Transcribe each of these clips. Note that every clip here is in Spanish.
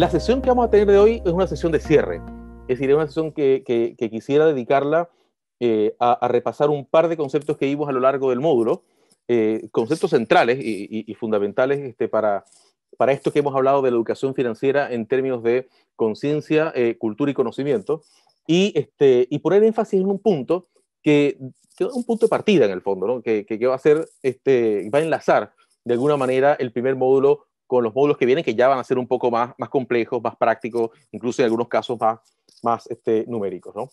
la sesión que vamos a tener de hoy es una sesión de cierre, es decir, es una sesión que, quisiera dedicarla eh, a, repasar un par de conceptos que vimos a lo largo del módulo, eh, conceptos centrales y, fundamentales este, para, para esto que hemos hablado de la educación financiera en términos de conciencia, eh, cultura y conocimiento, y, este, y poner énfasis en un punto que, es un punto de partida en el fondo, que, va a ser, este, va a enlazar de alguna manera el primer módulo con los módulos que vienen, que ya van a ser un poco más, más complejos, más prácticos, incluso en algunos casos más, más este, numéricos. ¿no?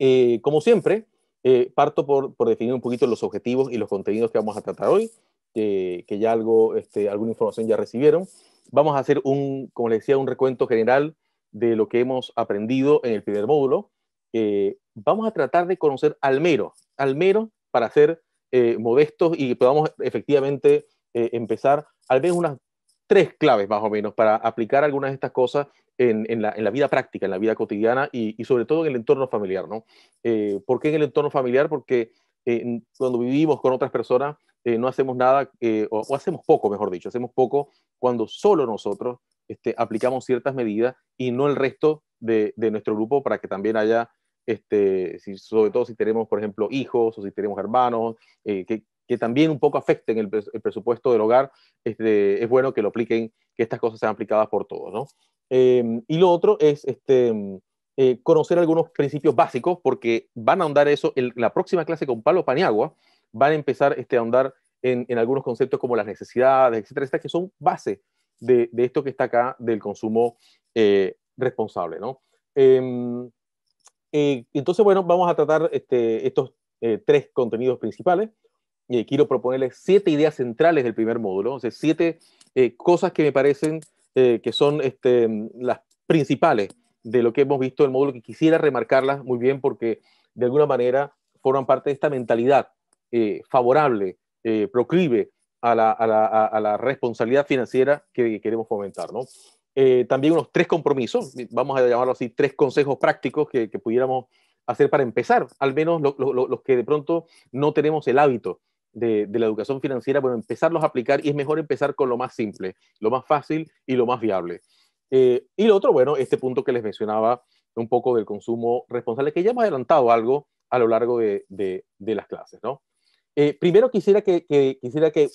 Eh, como siempre, eh, parto por, por, definir un poquito los objetivos y los contenidos que vamos a tratar hoy, que ya algo, este, alguna información ya recibieron. Vamos a hacer un, como les decía, un recuento general de lo que hemos aprendido en el primer módulo. Eh, vamos a tratar de conocer al mero, al mero para ser modestos y podamos efectivamente empezar al menos unas tres claves más o menos para aplicar algunas de estas cosas en, la, vida práctica, en la vida cotidiana y, sobre todo en el entorno familiar, ¿no? Eh, ¿Por qué en el entorno familiar? Porque eh, cuando vivimos con otras personas eh, no hacemos nada, o, hacemos poco, mejor dicho, hacemos poco cuando solo nosotros este, aplicamos ciertas medidas y no el resto de, nuestro grupo para que también haya, este, sobre todo si tenemos, por ejemplo, hijos o si tenemos hermanos, eh, que que también un poco afecten el, presupuesto del hogar, este, es bueno que lo apliquen, que estas cosas sean aplicadas por todos, em, y lo otro es este, em, eh, conocer algunos principios básicos, porque van a ahondar eso, la próxima clase con Pablo Paniagua, van a empezar este, a ahondar en, algunos conceptos como las necesidades, etcétera, estas que son base de, esto que está acá del consumo eh, responsable, em, eh, entonces, bueno, vamos a tratar estos tres contenidos principales y quiero proponerles siete ideas centrales del primer módulo, o sea, siete eh, cosas que me parecen eh, que son este, las principales de lo que hemos visto el módulo, que quisiera remarcarlas muy bien porque de alguna manera forman parte de esta mentalidad eh, favorable, proclive a la, a, la, a la, responsabilidad financiera que queremos fomentar. ¿no? también unos tres compromisos, vamos a llamarlo así, tres consejos prácticos que, pudiéramos hacer para empezar, al menos los que de pronto no tenemos el hábito de, la educación financiera, bueno, empezarlos a aplicar y es mejor empezar con lo más simple, lo más fácil y lo más viable. Eh, y lo otro, bueno, este punto que les mencionaba un poco del consumo responsable, que ya hemos adelantado algo a lo largo de, de, las clases, ¿no? Eh, primero quisiera que, quisiera que,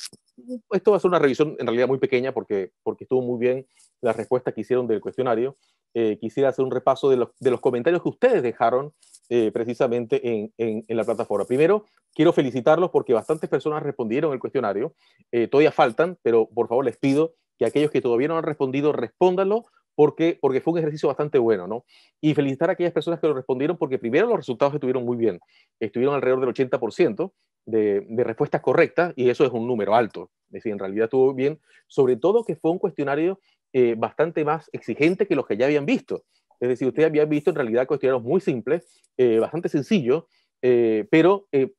esto va a ser una revisión en realidad muy pequeña porque, porque estuvo muy bien la respuesta que hicieron del cuestionario, eh, quisiera hacer un repaso de los, de los comentarios que ustedes dejaron eh, precisamente en, la plataforma. Primero, quiero felicitarlos porque bastantes personas respondieron el cuestionario. Eh, todavía faltan, pero por favor les pido que aquellos que todavía no han respondido, respóndanlo porque, fue un ejercicio bastante bueno, ¿no? Y felicitar a aquellas personas que lo respondieron porque primero los resultados estuvieron muy bien. Estuvieron alrededor del 80% de, respuestas correctas y eso es un número alto. Es decir, en realidad estuvo bien, sobre todo que fue un cuestionario eh, bastante más exigente que los que ya habían visto. Es decir, ustedes habían visto en realidad cuestionarios muy simples, eh, bastante sencillos, eh, pero eh,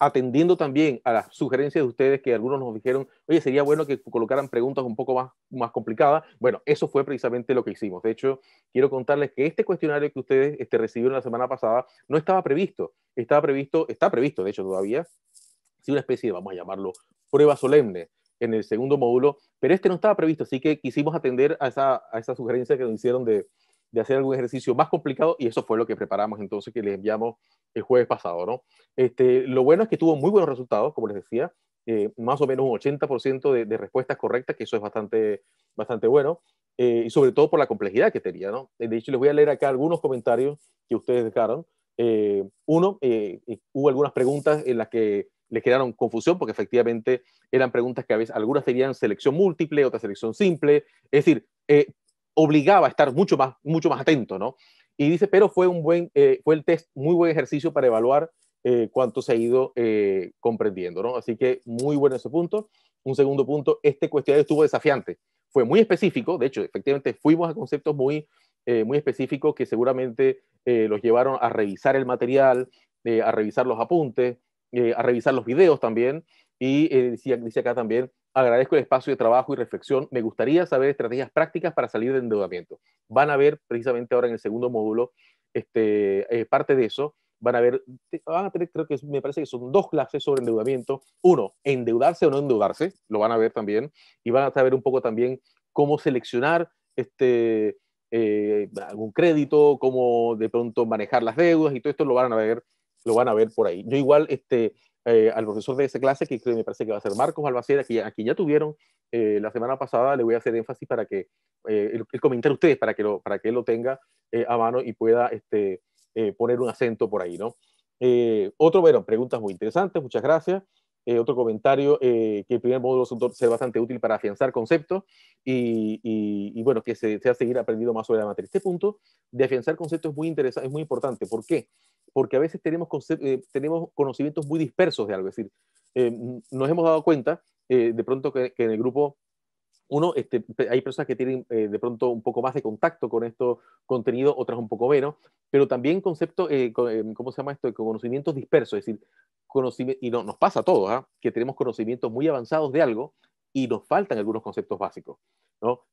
atendiendo también a las sugerencias de ustedes que algunos nos dijeron, oye, sería bueno que colocaran preguntas un poco más, más complicadas. Bueno, eso fue precisamente lo que hicimos. De hecho, quiero contarles que este cuestionario que ustedes este, recibieron la semana pasada no estaba previsto. Estaba previsto, está previsto, de hecho, todavía, si una especie de, vamos a llamarlo, prueba solemne en el segundo módulo, pero este no estaba previsto, así que quisimos atender a esa, a esa sugerencia que nos hicieron de, de hacer algún ejercicio más complicado y eso fue lo que preparamos entonces que les enviamos el jueves pasado, ¿no? Este, lo bueno es que tuvo muy buenos resultados, como les decía, eh, más o menos un 80% de, de, respuestas correctas, que eso es bastante, bastante bueno, eh, y sobre todo por la complejidad que tenía, ¿no? De hecho, les voy a leer acá algunos comentarios que ustedes dejaron. Eh, uno, hubo algunas preguntas en las que les quedaron confusión porque efectivamente eran preguntas que a veces algunas tenían selección múltiple, otras selección simple. Es decir, obligaba a estar mucho más, mucho más atento, ¿no? Y dice, pero fue, un buen, eh, fue el test, muy buen ejercicio para evaluar eh, cuánto se ha ido eh, comprendiendo, ¿no? Así que muy bueno ese punto. Un segundo punto, este cuestionario estuvo desafiante. Fue muy específico, de hecho, efectivamente fuimos a conceptos muy, muy específicos que seguramente los llevaron a revisar el material, a revisar los apuntes, a revisar los videos también. Y dice acá también, Agradezco el espacio de trabajo y reflexión. Me gustaría saber estrategias prácticas para salir de endeudamiento. Van a ver precisamente ahora en el segundo módulo este, eh, parte de eso. Van a ver, van a tener, creo que me parece que son dos clases sobre endeudamiento. Uno, endeudarse o no endeudarse, lo van a ver también. Y van a saber un poco también cómo seleccionar este, eh, algún crédito, cómo de pronto manejar las deudas y todo esto lo van a ver, lo van a ver por ahí. Yo igual este, eh, al profesor de esa clase, que me parece que va a ser Marcos Albacera, que aquí ya tuvieron eh, la semana pasada, le voy a hacer énfasis para que eh, el, el ustedes, para que, lo, para que él lo tenga a mano y pueda este, poner un acento por ahí, ¿no? otro, bueno, preguntas muy interesantes, muchas gracias. otro comentario, que el primer módulo es bastante útil para afianzar conceptos y, y, bueno, que se, seguir aprendiendo más sobre la materia. Este punto de afianzar conceptos es muy interesante, es muy importante. ¿Por qué? porque a veces tenemos, eh, tenemos conocimientos muy dispersos de algo. Es decir, eh, nos hemos dado cuenta eh, de pronto que, en el grupo, uno, este, hay personas que tienen de pronto un poco más de contacto con estos contenido, otras un poco menos, pero también conceptos, ¿cómo se llama esto? Conocimientos dispersos, es decir, y nos pasa a todos, ¿ah? que tenemos conocimientos muy avanzados de algo y nos faltan algunos conceptos básicos.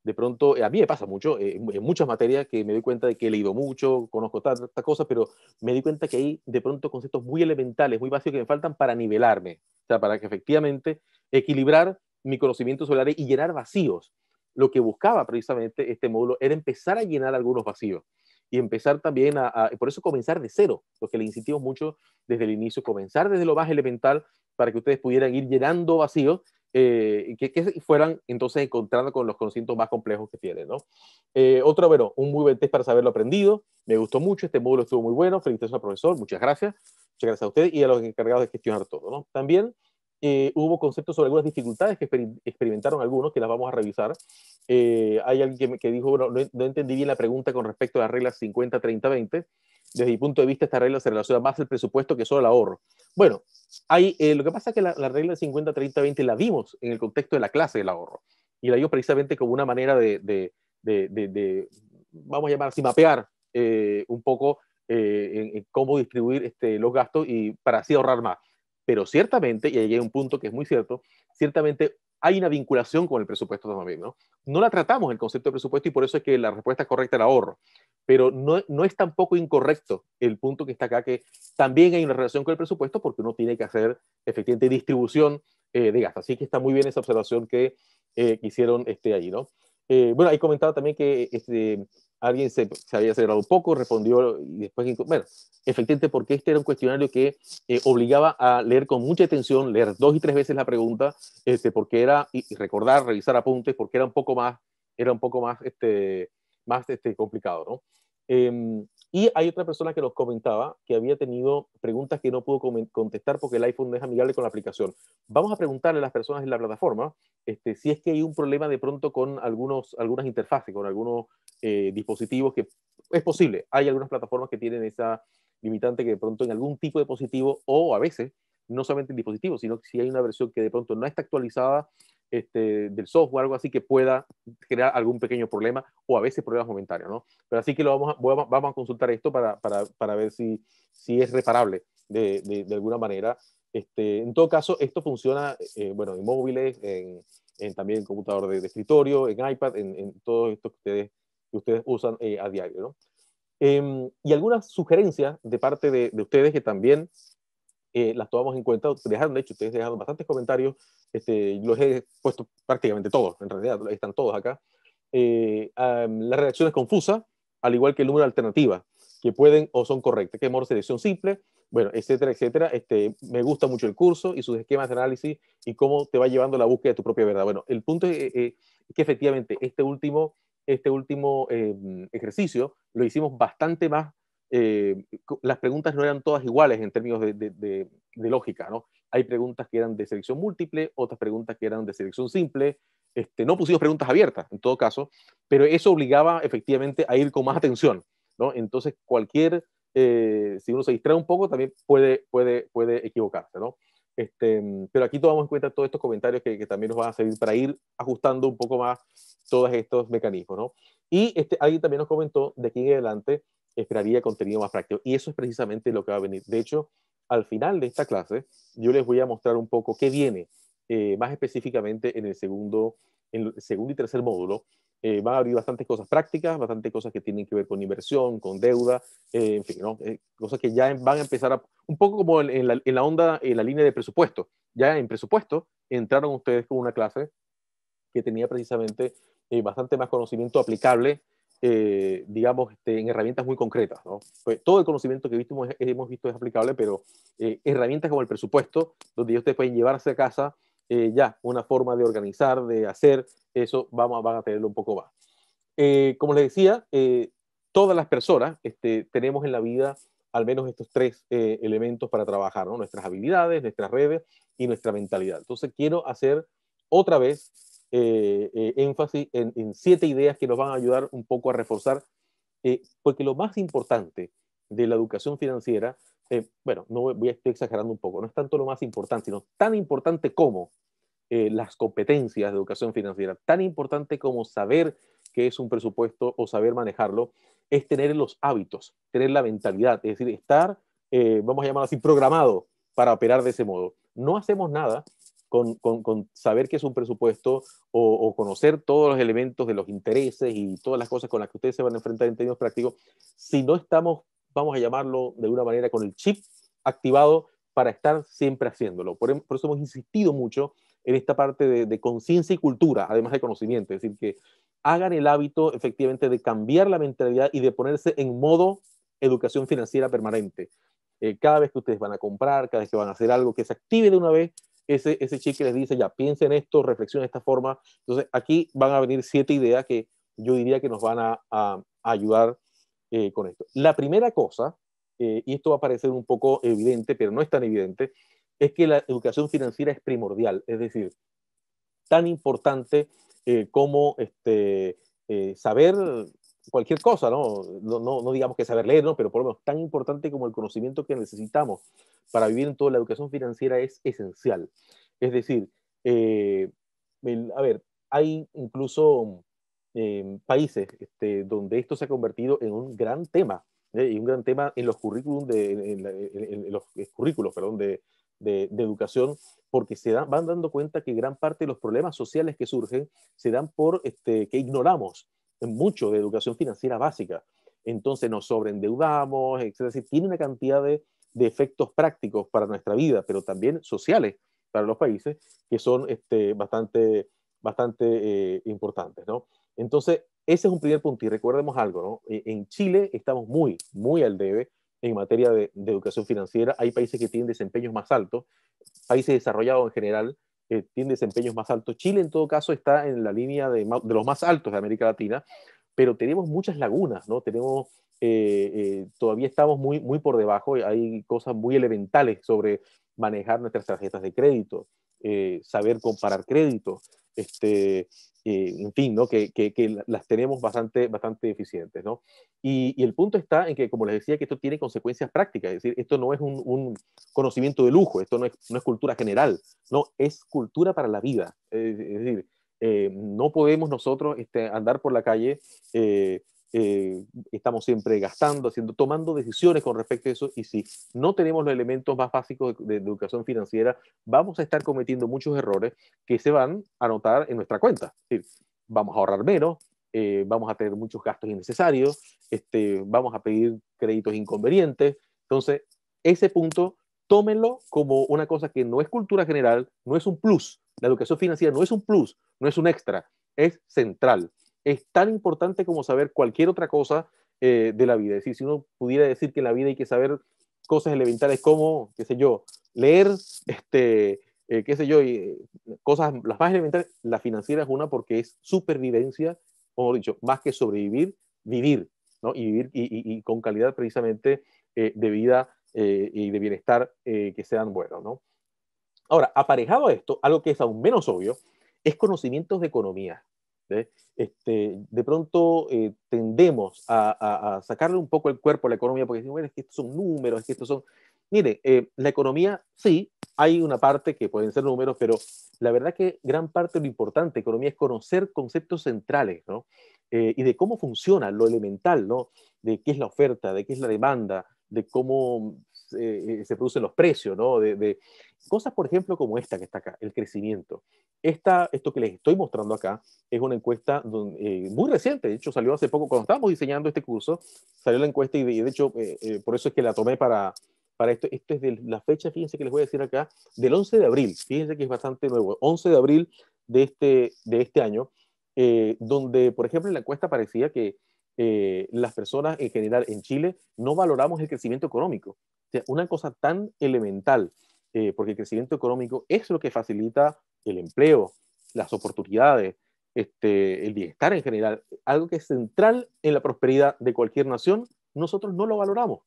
De pronto, eh, a mí me pasa mucho, eh, en muchas materias que me doy cuenta de que he leído mucho, conozco tantas cosas, pero me doy cuenta que hay de pronto conceptos muy elementales, muy básicos que me faltan para nivelarme, sea, para que efectivamente equilibrar mi conocimiento solar y llenar vacíos. Lo que buscaba precisamente este módulo era empezar a llenar algunos vacíos y empezar también a, por eso comenzar de cero, lo que le insistimos mucho desde el inicio, comenzar desde lo más elemental para que ustedes pudieran ir llenando vacíos eh, que, fueran entonces encontrando con los conocimientos más complejos que tienen, ¿no? Eh, otro, bueno, un muy buen test para saberlo aprendido, me gustó mucho, este módulo estuvo muy bueno, felicitaciones al profesor, muchas gracias, muchas gracias a usted y a los encargados de gestionar todo, También eh, hubo conceptos sobre algunas dificultades que experimentaron algunos, que las vamos a revisar, eh, hay alguien que, dijo, no, entendí bien la pregunta con respecto a la regla 50-30-20. Desde mi punto de vista, esta regla se relaciona más al presupuesto que solo al ahorro. Bueno, hay, eh, lo que pasa es que la, regla 50-30-20 la vimos en el contexto de la clase del ahorro y la vimos precisamente como una manera de, vamos a llamar así, mapear eh, un poco en, cómo distribuir este, los gastos y para así ahorrar más. Pero ciertamente, y ahí hay un punto que es muy cierto, ciertamente hay una vinculación con el presupuesto también, ¿no? No la tratamos el concepto de presupuesto y por eso es que la respuesta correcta el ahorro, pero no, es tampoco incorrecto el punto que está acá, que también hay una relación con el presupuesto porque uno tiene que hacer efectivamente distribución eh, de gastos. Así que está muy bien esa observación que, eh, hicieron este, ¿no? Eh, bueno, ahí comentado también que este, alguien se, había acelerado un poco, respondió y después, bueno, efectivamente porque este era un cuestionario que eh, obligaba a leer con mucha atención, leer dos y tres veces la pregunta, este, porque era, y, recordar, revisar apuntes, porque era un poco más, era un poco más, este, más este, complicado, ¿no? Em, y hay otra persona que nos comentaba que había tenido preguntas que no pudo contestar porque el iPhone no es amigable con la aplicación. Vamos a preguntarle a las personas en la plataforma este, si es que hay un problema de pronto con algunos, algunas interfaces, con algunos eh, dispositivos que es posible. Hay algunas plataformas que tienen esa limitante que de pronto en algún tipo de dispositivo o a veces no solamente en dispositivos, sino que si hay una versión que de pronto no está actualizada este, del software, algo así que pueda crear algún pequeño problema o a veces problemas momentáneos, ¿no? Pero así que lo vamos a, vamos a consultar esto para, ver si, si es reparable de, alguna manera. Este, en todo caso, esto funciona, eh, bueno, en móviles, en, también en computador de, escritorio, en iPad, en, en todo esto que ustedes ustedes usan eh, a diario. Em, y algunas sugerencias de parte de, ustedes que también eh, las tomamos en cuenta. Dejaron, de hecho, ustedes dejaron bastantes comentarios. Este, los he puesto prácticamente todos, en realidad, están todos acá. Eh, la redacción es confusa, al igual que el número de que pueden o son correctas, que es selección simple, bueno, etcétera, etcétera. Este, me gusta mucho el curso y sus esquemas de análisis y cómo te va llevando la búsqueda de tu propia verdad. Bueno, el punto es, que efectivamente este último este último eh, ejercicio lo hicimos bastante más, eh, las preguntas no eran todas iguales en términos de, lógica, ¿no? Hay preguntas que eran de selección múltiple, otras preguntas que eran de selección simple, este, no pusimos preguntas abiertas en todo caso, pero eso obligaba efectivamente a ir con más atención, ¿no? Entonces cualquier, eh, si uno se distrae un poco, también puede, puede, puede equivocarse, ¿no? Este, mm, pero aquí tomamos en cuenta todos estos comentarios que, también nos van a servir para ir ajustando un poco más todos estos mecanismos, Y este, alguien también nos comentó de aquí en adelante esperaría contenido más práctico y eso es precisamente lo que va a venir. De hecho, al final de esta clase yo les voy a mostrar un poco qué viene eh, más específicamente en el segundo, en el segundo y tercer módulo eh, van a abrir bastantes cosas prácticas, bastantes cosas que tienen que ver con inversión, con deuda, eh, en fin, ¿no? Eh, cosas que ya em, van a empezar a, un poco como en, la, onda, en la línea de presupuesto. Ya en presupuesto entraron ustedes con una clase que tenía precisamente eh, bastante más conocimiento aplicable, digamos, este, en herramientas muy concretas. ¿no? Pues, todo el conocimiento que hemos visto es aplicable, pero herramientas como el presupuesto, donde ustedes pueden llevarse a casa eh, ya una forma de organizar, de hacer, eso vamos, van a tenerlo un poco más. Eh, como les decía, eh, todas las personas este, tenemos en la vida al menos estos tres elementos para trabajar, nuestras habilidades, nuestras redes y nuestra mentalidad. Entonces quiero hacer otra vez énfasis en, en, siete ideas que nos van a ayudar un poco a reforzar, porque lo más importante de la educación financiera eh, bueno, no voy, estoy exagerando un poco, no es tanto lo más importante, sino tan importante como eh, las competencias de educación financiera, tan importante como saber qué es un presupuesto o saber manejarlo, es tener los hábitos, tener la mentalidad, es decir, estar, eh, vamos a llamarlo así, programado para operar de ese modo. No hacemos nada con, saber qué es un presupuesto o, o, conocer todos los elementos de los intereses y todas las cosas con las que ustedes se van a enfrentar en términos prácticos si no estamos vamos a llamarlo de alguna manera, con el chip activado para estar siempre haciéndolo. Por, em, eso hemos insistido mucho en esta parte de, conciencia y cultura, además de conocimiento. Es decir, que hagan el hábito efectivamente de cambiar la mentalidad y de ponerse en modo educación financiera permanente. Eh, cada vez que ustedes van a comprar, cada vez que van a hacer algo, que se active de una vez ese, ese chip que les dice, ya piensen esto, reflexionen de esta forma. Entonces, aquí van a venir siete ideas que yo diría que nos van a, a, a ayudar eh, con esto. La primera cosa, eh, y esto va a parecer un poco evidente, pero no es tan evidente, es que la educación financiera es primordial, es decir, tan importante eh, como este, saber cualquier cosa, ¿no? No, no digamos que saber leer, ¿no? pero por lo menos tan importante como el conocimiento que necesitamos para vivir en toda la educación financiera es esencial. Es decir, a ver, hay incluso países este, donde esto se ha convertido en un gran tema, ¿eh? y un gran tema en los currículum de, en los currículos, perdón, de, de, educación, porque se van dando cuenta que gran parte de los problemas sociales que surgen se dan por este, que ignoramos mucho de educación financiera básica. Entonces nos sobreendeudamos, etc. Tiene una cantidad de, efectos prácticos para nuestra vida, pero también sociales para los países, que son este, bastante, bastante eh, importantes. ¿no? Entonces, ese es un primer punto y recordemos algo, ¿no? E, en Chile estamos muy, muy al debe en materia de, educación financiera. Hay países que tienen desempeños más altos, países desarrollados en general eh, tienen desempeños más altos. Chile, en todo caso, está en la línea de, los más altos de América Latina, pero tenemos muchas lagunas, ¿no? Tenemos eh, eh, todavía estamos muy, muy por debajo, hay cosas muy elementales sobre manejar nuestras tarjetas de crédito, eh, saber comparar créditos, este, eh, en fin, ¿no? que, que, que, las tenemos bastante, bastante eficientes. ¿no? Y, y, el punto está en que, como les decía, que esto tiene consecuencias prácticas, es decir, esto no es un, un conocimiento de lujo, esto no es, no es, cultura general, no, es cultura para la vida. Es, decir, eh, no podemos nosotros este, andar por la calle eh, eh, estamos siempre gastando, haciendo, tomando decisiones con respecto a eso y si no tenemos los elementos más básicos de, educación financiera, vamos a estar cometiendo muchos errores que se van a notar en nuestra cuenta. decir, vamos a ahorrar menos, eh, vamos a tener muchos gastos innecesarios, este, vamos a pedir créditos inconvenientes. Entonces, ese punto, tómenlo como una cosa que no es cultura general, no es un plus. La educación financiera no es un plus, no es un extra, es central es tan importante como saber cualquier otra cosa eh, de la vida. Es decir, si uno pudiera decir que en la vida hay que saber cosas elementales como, qué sé yo, leer, este, eh, qué sé yo, y, eh, cosas las más elementales, la financiera es una porque es supervivencia, como he dicho, más que sobrevivir, vivir, ¿no? Y vivir y, con calidad precisamente de vida y de bienestar que sean buenos, ¿no? Ahora, aparejado a esto, algo que es aún menos obvio, es conocimientos de economía. ¿eh? Este, de pronto eh, tendemos a, a, sacarle un poco el cuerpo a la economía porque decimos, bueno, es que estos son números, es que estos son... Mire, eh, la economía, sí, hay una parte que pueden ser números, pero la verdad que gran parte de lo importante de economía es conocer conceptos centrales, ¿no? y de cómo funciona lo elemental, ¿no? De qué es la oferta, de qué es la demanda, de cómo se producen los precios, ¿no? Cosas, por ejemplo, como esta que está acá, el crecimiento. Esta, esto que les estoy mostrando acá es una encuesta eh, muy reciente, de hecho salió hace poco, cuando estábamos diseñando este curso, salió la encuesta y de, hecho eh, eh, por eso es que la tomé para, para esto. Esto es de la fecha, fíjense que les voy a decir acá, del 11 de abril, fíjense que es bastante nuevo, 11 de abril de este, de este año, donde, por ejemplo, en la encuesta parecía que las personas en general en Chile no valoramos el crecimiento económico. O sea, una cosa tan elemental eh, porque el crecimiento económico es lo que facilita el empleo, las oportunidades, este, el bienestar en general, algo que es central en la prosperidad de cualquier nación, nosotros no lo valoramos.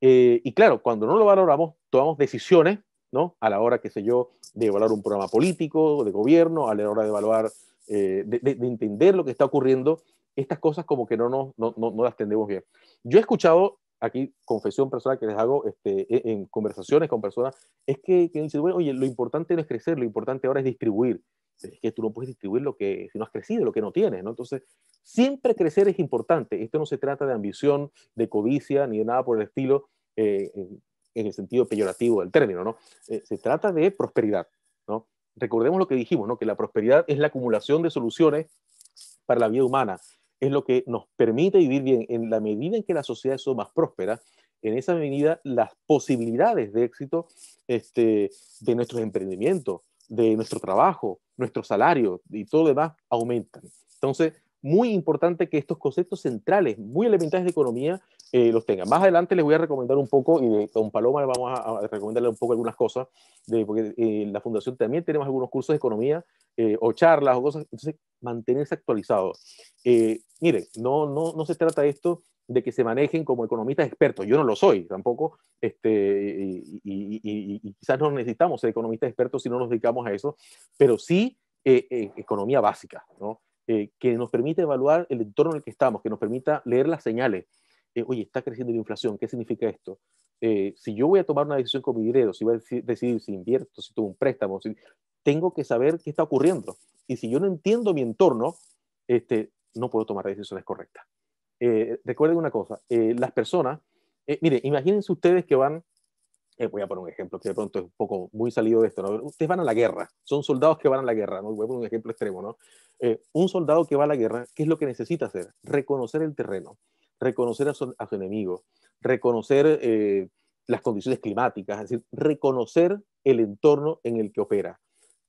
Eh, y claro, cuando no lo valoramos, tomamos decisiones, ¿no? A la hora, qué sé yo, de evaluar un programa político, de gobierno, a la hora de evaluar, eh, de, entender lo que está ocurriendo, estas cosas como que no, no, no, no las entendemos bien. Yo he escuchado aquí confesión personal que les hago este, e, en conversaciones con personas, es que, dicen, bueno, oye, lo importante no es crecer, lo importante ahora es distribuir. Es que tú no puedes distribuir lo que, si no has crecido, lo que no tienes, ¿no? Entonces, siempre crecer es importante. Esto no se trata de ambición, de codicia, ni de nada por el estilo, eh, en, el sentido peyorativo del término, ¿no? Eh, se trata de prosperidad, ¿no? Recordemos lo que dijimos, ¿no? Que la prosperidad es la acumulación de soluciones para la vida humana es lo que nos permite vivir bien. En la medida en que las sociedad son más prósperas, en esa medida las posibilidades de éxito este, de nuestros emprendimientos, de nuestro trabajo, nuestro salario y todo lo demás aumentan. Entonces, muy importante que estos conceptos centrales, muy elementales de economía, eh, los tengan. Más adelante les voy a recomendar un poco, y de Don Paloma vamos a, recomendarle un poco algunas cosas, de, porque en eh, la Fundación también tenemos algunos cursos de economía eh, o charlas o cosas, entonces mantenerse actualizado mire, no, no, no se trata esto de que se manejen como economistas expertos. Yo no lo soy tampoco, este, y, quizás no necesitamos ser economistas expertos si no nos dedicamos a eso, pero sí eh, eh, economía básica, ¿no? Eh, que nos permite evaluar el entorno en el que estamos, que nos permita leer las señales. oye, está creciendo la inflación, ¿qué significa esto? si yo voy a tomar una decisión con mi dinero, si voy a decidir si invierto, si tomo un préstamo, si, tengo que saber qué está ocurriendo. Y si yo no entiendo mi entorno, este, no puedo tomar decisiones correctas. Eh, recuerden una cosa, eh, las personas, eh, miren, imagínense ustedes que van, eh, voy a poner un ejemplo que de pronto es un poco muy salido de esto, ustedes van a la guerra, son soldados que van a la guerra, ¿no? voy a poner un ejemplo extremo, ¿no? un soldado que va a la guerra, ¿qué es lo que necesita hacer? Reconocer el terreno, reconocer a su, a su enemigo, reconocer las condiciones climáticas, es decir, reconocer el entorno en el que opera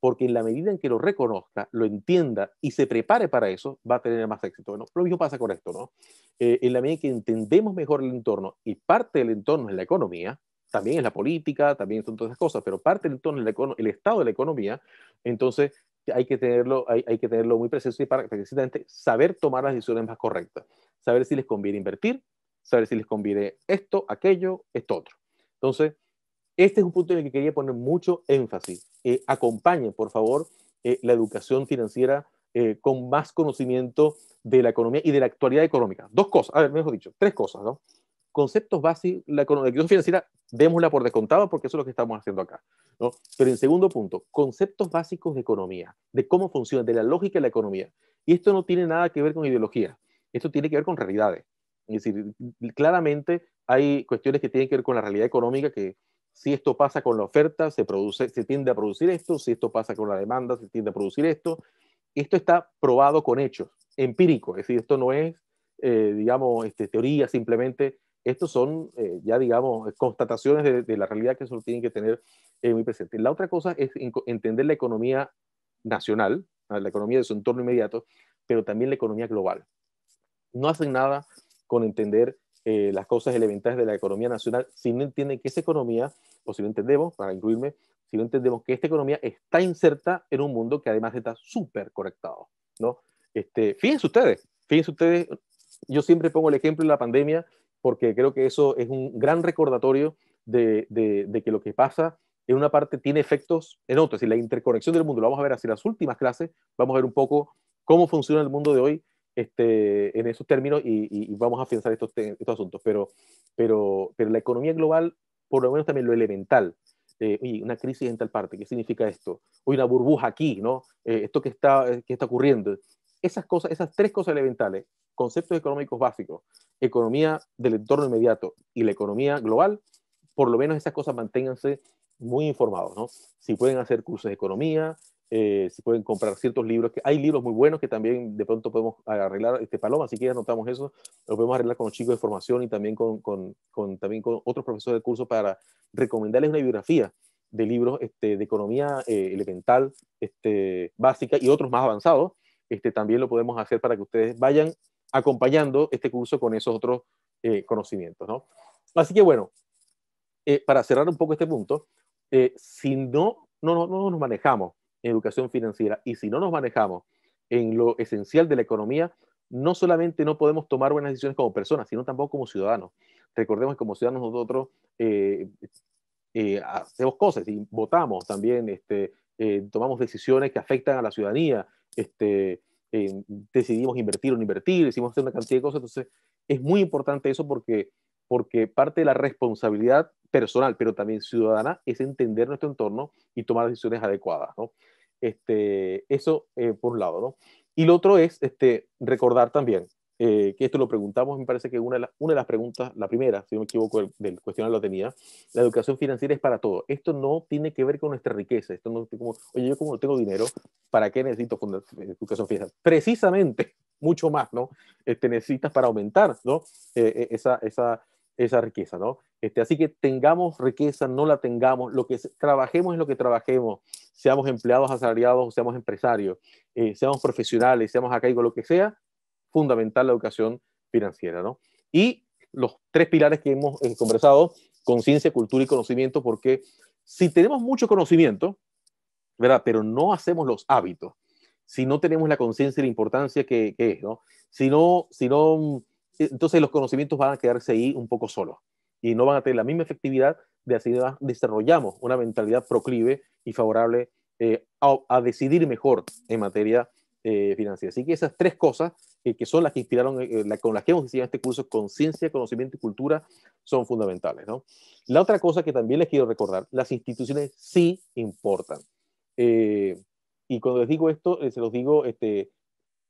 porque en la medida en que lo reconozca, lo entienda y se prepare para eso, va a tener más éxito. Bueno, lo mismo pasa con esto, ¿no? Eh, en la medida en que entendemos mejor el entorno, y parte del entorno es la economía, también es la política, también son todas esas cosas, pero parte del entorno es el, estado de la economía, entonces hay que tenerlo, hay, que tenerlo muy presente para precisamente saber tomar las decisiones más correctas, saber si les conviene invertir, saber si les conviene esto, aquello, esto otro. Entonces, este es un punto en el que quería poner mucho énfasis. Eh, acompañen, por favor, eh, la educación financiera eh, con más conocimiento de la economía y de la actualidad económica. Dos cosas, a ver, mejor dicho, tres cosas, ¿no? Conceptos básicos, la economía financiera, démosla por descontado porque eso es lo que estamos haciendo acá, ¿no? Pero en segundo punto, conceptos básicos de economía, de cómo funciona, de la lógica de la economía. Y esto no tiene nada que ver con ideología, esto tiene que ver con realidades. Es decir, claramente hay cuestiones que tienen que ver con la realidad económica que, si esto pasa con la oferta, se, produce, se tiende a producir esto, si esto pasa con la demanda, se tiende a producir esto. Esto está probado con hechos, empírico, es decir, esto no es, eh, digamos, este, teoría simplemente, estos son eh, ya, digamos, constataciones de, la realidad que solo tienen que tener eh, muy presente. La otra cosa es entender la economía nacional, la economía de su entorno inmediato, pero también la economía global. No hacen nada con entender eh, las cosas elementales de la economía nacional, si no entienden que esa economía, o si no entendemos, para incluirme, si no entendemos que esta economía está inserta en un mundo que además está súper conectado, ¿no? Este, fíjense ustedes, fíjense ustedes, yo siempre pongo el ejemplo de la pandemia porque creo que eso es un gran recordatorio de, de que lo que pasa en una parte tiene efectos en otra, es la interconexión del mundo, lo vamos a ver hacia las últimas clases, vamos a ver un poco cómo funciona el mundo de hoy este, en esos términos y, vamos a pensar estos, asuntos, pero, pero, pero la economía global, por lo menos también lo elemental, eh, oye, una crisis en tal parte, ¿qué significa esto? hoy una burbuja aquí, ¿no? Eh, esto que está, eh, que está ocurriendo. Esas cosas, esas tres cosas elementales, conceptos económicos básicos, economía del entorno inmediato y la economía global, por lo menos esas cosas manténganse muy informados, ¿no? Si pueden hacer cursos de economía, eh, si pueden comprar ciertos libros, que hay libros muy buenos que también de pronto podemos arreglar, este Paloma, si ya anotamos eso, lo podemos arreglar con los chicos de formación y también con, con, también con otros profesores de curso para recomendarles una bibliografía de libros este, de economía eh, elemental, este, básica y otros más avanzados, este, también lo podemos hacer para que ustedes vayan acompañando este curso con esos otros eh, conocimientos, ¿no? Así que bueno, para cerrar un poco este punto, si no, no, no, no nos manejamos educación financiera. Y si no nos manejamos en lo esencial de la economía, no solamente no podemos tomar buenas decisiones como personas, sino tampoco como ciudadanos. Recordemos que como ciudadanos nosotros eh, eh, hacemos cosas y votamos también, este, eh, tomamos decisiones que afectan a la ciudadanía, este, decidimos invertir o no invertir, decidimos hacer una cantidad de cosas. Entonces, es muy importante eso porque porque parte de la responsabilidad personal, pero también ciudadana, es entender nuestro entorno y tomar decisiones adecuadas, ¿no? Este, eso eh, por un lado, ¿no? Y lo otro es este, recordar también, eh, que esto lo preguntamos, me parece que una de, una de las preguntas, la primera, si no me equivoco, del cuestionario lo tenía, la educación financiera es para todo. Esto no tiene que ver con nuestra riqueza, esto no como, oye, yo como no tengo dinero, ¿para qué necesito educación financiera? Precisamente, mucho más, ¿no? Este, necesitas para aumentar, ¿no? Eh, esa, esa, esa riqueza, ¿no? Este, así que tengamos riqueza, no la tengamos, lo que trabajemos es lo que trabajemos, seamos empleados, asalariados, seamos empresarios, eh, seamos profesionales, seamos acá y con lo que sea, fundamental la educación financiera, ¿no? Y los tres pilares que hemos eh, conversado, conciencia, cultura y conocimiento, porque si tenemos mucho conocimiento, ¿verdad? Pero no hacemos los hábitos, si no tenemos la conciencia y la importancia que, que es, ¿no? Si no, si no mm, entonces los conocimientos van a quedarse ahí un poco solos y no van a tener la misma efectividad de así desarrollamos una mentalidad proclive y favorable eh, a, decidir mejor en materia eh, financiera. Así que esas tres cosas eh, que son las que inspiraron, la, con las que hemos diseñado este curso, conciencia, conocimiento y cultura, son fundamentales. ¿no? La otra cosa que también les quiero recordar, las instituciones sí importan. y cuando les digo esto, se los digo, este,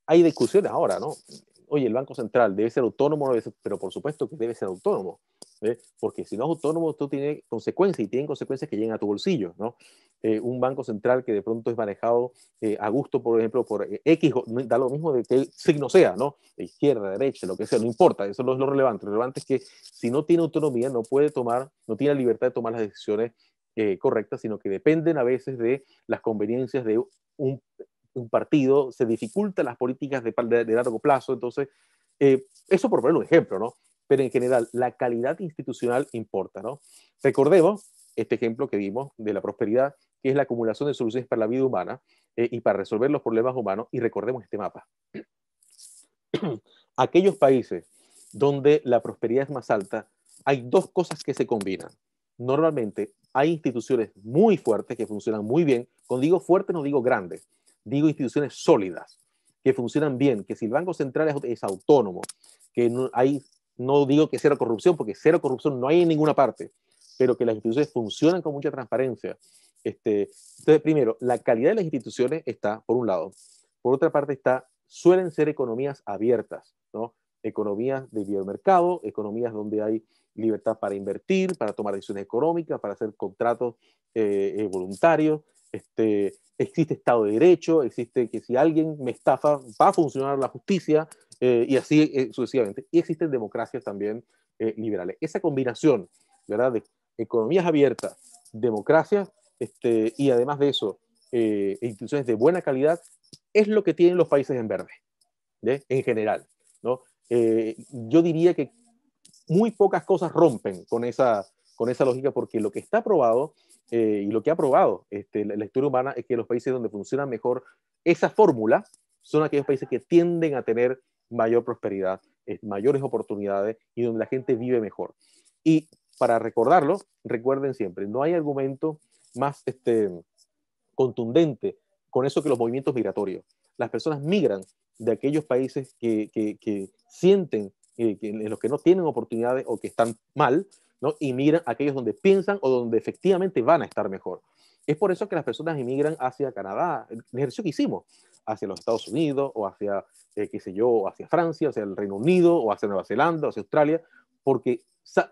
hay discusiones ahora, ¿no? oye, el Banco Central debe ser autónomo, pero por supuesto que debe ser autónomo, porque si no es autónomo, tú tiene consecuencias y tienen consecuencias que llegan a tu bolsillo, ¿no? Eh, un Banco Central que de pronto es manejado eh, a gusto, por ejemplo, por eh, X, da lo mismo de que el signo sea, ¿no? Izquierda, derecha, lo que sea, no importa, eso no es lo relevante. Lo relevante es que si no tiene autonomía, no puede tomar, no tiene la libertad de tomar las decisiones correctas, sino que dependen a veces de las conveniencias de un un partido, se dificultan las políticas de, largo plazo. Entonces, eh, eso por poner un ejemplo, ¿no? Pero en general, la calidad institucional importa, ¿no? Recordemos este ejemplo que vimos de la prosperidad, que es la acumulación de soluciones para la vida humana eh, y para resolver los problemas humanos. Y recordemos este mapa. Aquellos países donde la prosperidad es más alta, hay dos cosas que se combinan. Normalmente hay instituciones muy fuertes que funcionan muy bien. Cuando digo fuertes, no digo grandes digo instituciones sólidas, que funcionan bien, que si el Banco Central es, autónomo, que no, hay, no digo que cero corrupción, porque cero corrupción no hay en ninguna parte, pero que las instituciones funcionan con mucha transparencia. Este, entonces, primero, la calidad de las instituciones está, por un lado. Por otra parte, está, suelen ser economías abiertas, ¿no? Economías de mercado economías donde hay libertad para invertir, para tomar decisiones económicas, para hacer contratos eh, eh, voluntarios, este, existe Estado de Derecho, existe que si alguien me estafa, va a funcionar la justicia, eh, y así eh, sucesivamente. Y existen democracias también eh, liberales. Esa combinación, ¿verdad?, de economías abiertas, democracias, este, y además de eso, instituciones de buena calidad, es lo que tienen los países en verde, en general. ¿no? yo diría que muy pocas cosas rompen con esa, con esa lógica, porque lo que está probado eh, y lo que ha probado este, la, lectura historia humana es que los países donde funciona mejor esa fórmula son aquellos países que tienden a tener mayor prosperidad, eh, mayores oportunidades y donde la gente vive mejor. Y para recordarlo, recuerden siempre, no hay argumento más este, contundente con eso que los movimientos migratorios. Las personas migran de aquellos países que, sienten eh, que, los que no tienen oportunidades o que están mal ¿no? Y miran aquellos donde piensan o donde efectivamente van a estar mejor. Es por eso que las personas emigran hacia Canadá, el ejercicio que hicimos, hacia los Estados Unidos o hacia, eh, qué sé yo, hacia Francia, hacia el Reino Unido o hacia Nueva Zelanda o hacia Australia, porque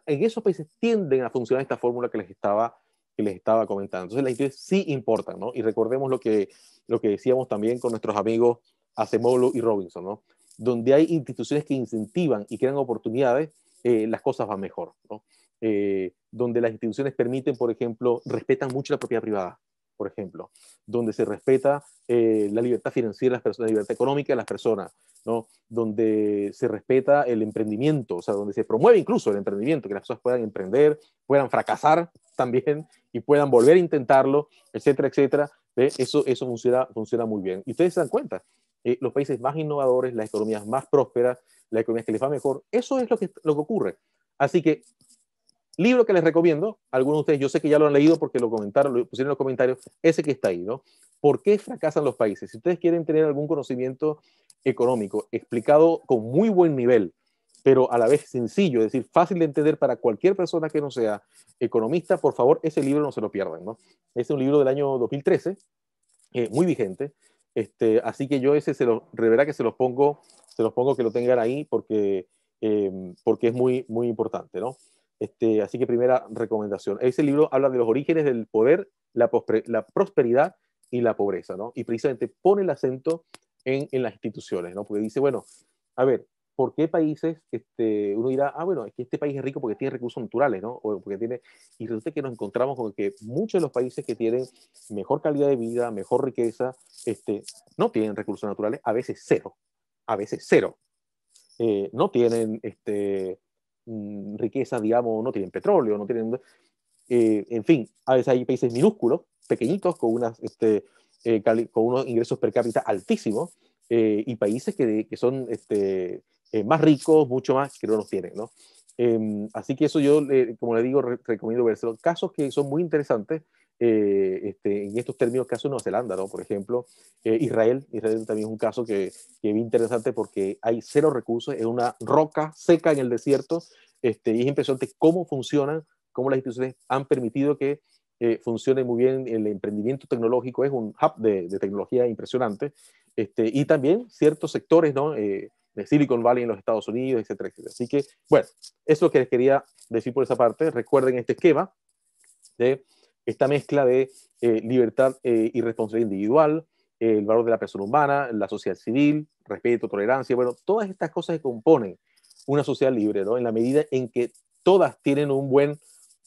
en esos países tienden a funcionar esta fórmula que les estaba que les estaba comentando. Entonces las instituciones sí importan, ¿no? Y recordemos lo que, lo que decíamos también con nuestros amigos Acemoglu y Robinson, ¿no? Donde hay instituciones que incentivan y crean oportunidades, eh, las cosas van mejor, ¿no? Eh, donde las instituciones permiten, por ejemplo, respetan mucho la propiedad privada, por ejemplo, donde se respeta eh, la libertad financiera, las personas, la libertad económica de las personas, ¿no? donde se respeta el emprendimiento, o sea, donde se promueve incluso el emprendimiento, que las personas puedan emprender, puedan fracasar también y puedan volver a intentarlo, etcétera, etcétera. Eso, eso funciona, funciona muy bien. Y ustedes se dan cuenta, eh, los países más innovadores, las economías más prósperas, las economías que les va mejor, eso es lo que, lo que ocurre. Así que libro que les recomiendo, algunos de ustedes, yo sé que ya lo han leído porque lo comentaron, lo pusieron en los comentarios, ese que está ahí, ¿no? ¿Por qué fracasan los países? Si ustedes quieren tener algún conocimiento económico explicado con muy buen nivel, pero a la vez sencillo, es decir, fácil de entender para cualquier persona que no sea economista, por favor, ese libro no se lo pierdan, ¿no? Es un libro del año 2013, eh, muy vigente, este, así que yo ese se lo, reverá que se los pongo, se los pongo que lo tengan ahí porque, eh, porque es muy, muy importante, ¿no? Este, así que primera recomendación. Ese libro habla de los orígenes del poder, la, prosperidad y la pobreza, ¿no? Y precisamente pone el acento en, las instituciones, ¿no? Porque dice, bueno, a ver, ¿por qué países, este, uno dirá, ah, bueno, es que este país es rico porque tiene recursos naturales, ¿no? O porque tiene, y resulta que nos encontramos con que muchos de los países que tienen mejor calidad de vida, mejor riqueza, este, no tienen recursos naturales, a veces cero, a veces cero. Eh, no tienen este, riqueza mm, riquezas, digamos, no tienen petróleo, no tienen... Eh, en fin, a veces hay países minúsculos, pequeñitos, con, este, eh, con unos ingresos per cápita altísimos, eh, y países que, que son este, más ricos, mucho más, que no los tienen, ¿no? Em, así que eso yo, como le digo, recomiendo verse. Los casos que son muy interesantes, eh, este, en estos términos que hace Nueva Zelanda, ¿no? Por ejemplo, eh, Israel, Israel también es un caso que, que es interesante porque hay cero recursos, es una roca seca en el desierto, este, y es impresionante cómo funcionan, cómo las instituciones han permitido que eh, funcione muy bien el emprendimiento tecnológico, es un hub de, tecnología impresionante, este, y también ciertos sectores, ¿no? de Silicon Valley en los Estados Unidos, etcétera, etcétera. Así que, bueno, eso es lo que les quería decir por esa parte. Recuerden este esquema de esta mezcla de eh, libertad eh, y responsabilidad individual, eh, el valor de la persona humana, la sociedad civil, respeto, tolerancia, bueno, todas estas cosas que componen una sociedad libre, ¿no? En la medida en que todas tienen un buen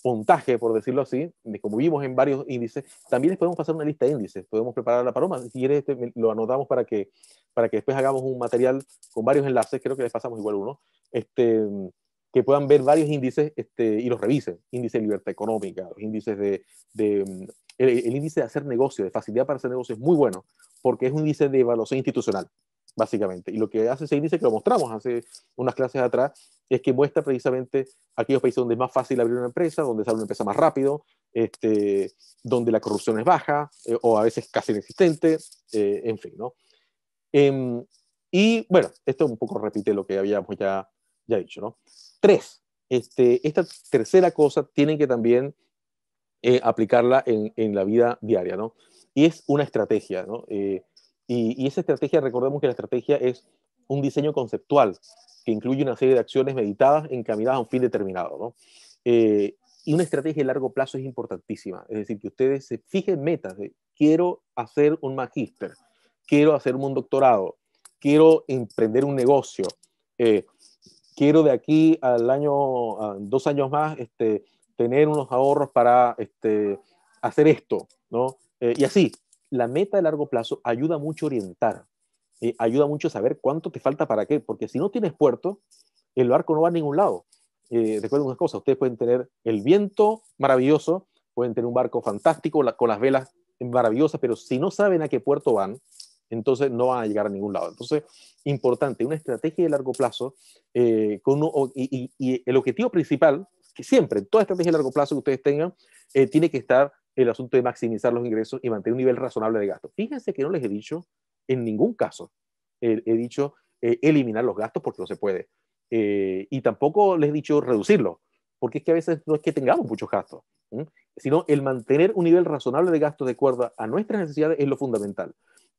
puntaje, por decirlo así, como vimos en varios índices, también les podemos pasar una lista de índices, podemos preparar la paloma, si quieres este, lo anotamos para que, para que después hagamos un material con varios enlaces, creo que les pasamos igual uno, este, que puedan ver varios índices este, y los revisen. Índice de libertad económica, los índices de... de mm, el, índice de hacer negocio, de facilidad para hacer negocio es muy bueno, porque es un índice de evaluación institucional, básicamente. Y lo que hace ese índice, que lo mostramos hace unas clases atrás, es que muestra precisamente aquellos países donde es más fácil abrir una empresa, donde sale una empresa más rápido, este, donde la corrupción es baja eh, o a veces casi inexistente, eh, en fin, ¿no? Em, y bueno, esto un poco repite lo que habíamos ya, ya dicho, ¿no? Tres, este, esta tercera cosa tienen que también eh, aplicarla en, en, la vida diaria, ¿no? Y es una estrategia, ¿no? Eh, y, esa estrategia, recordemos que la estrategia es un diseño conceptual que incluye una serie de acciones meditadas encaminadas a un fin determinado, ¿no? Eh, y una estrategia de largo plazo es importantísima, es decir, que ustedes se fijen metas de quiero hacer un magíster, quiero hacerme un doctorado, quiero emprender un negocio, eh, quiero de aquí al año, ah, dos años más, este, tener unos ahorros para este, hacer esto, ¿no? Eh, y así, la meta de largo plazo ayuda mucho a orientar, eh, ayuda mucho a saber cuánto te falta para qué, porque si no tienes puerto, el barco no va a ningún lado. Eh, recuerden unas cosas, ustedes pueden tener el viento maravilloso, pueden tener un barco fantástico con las velas maravillosas, pero si no saben a qué puerto van, entonces no van a llegar a ningún lado. Entonces, importante, una estrategia de largo plazo eh, y, el objetivo principal, que siempre, toda estrategia de largo plazo que ustedes tengan, eh, tiene que estar el asunto de maximizar los ingresos y mantener un nivel razonable de gastos. Fíjense que no les he dicho, en ningún caso, he dicho eh, eliminar los gastos porque no se puede. y tampoco les he dicho reducirlos, porque es que a veces no es que tengamos muchos gastos, sino el mantener un nivel razonable de gastos de acuerdo a nuestras necesidades es lo fundamental.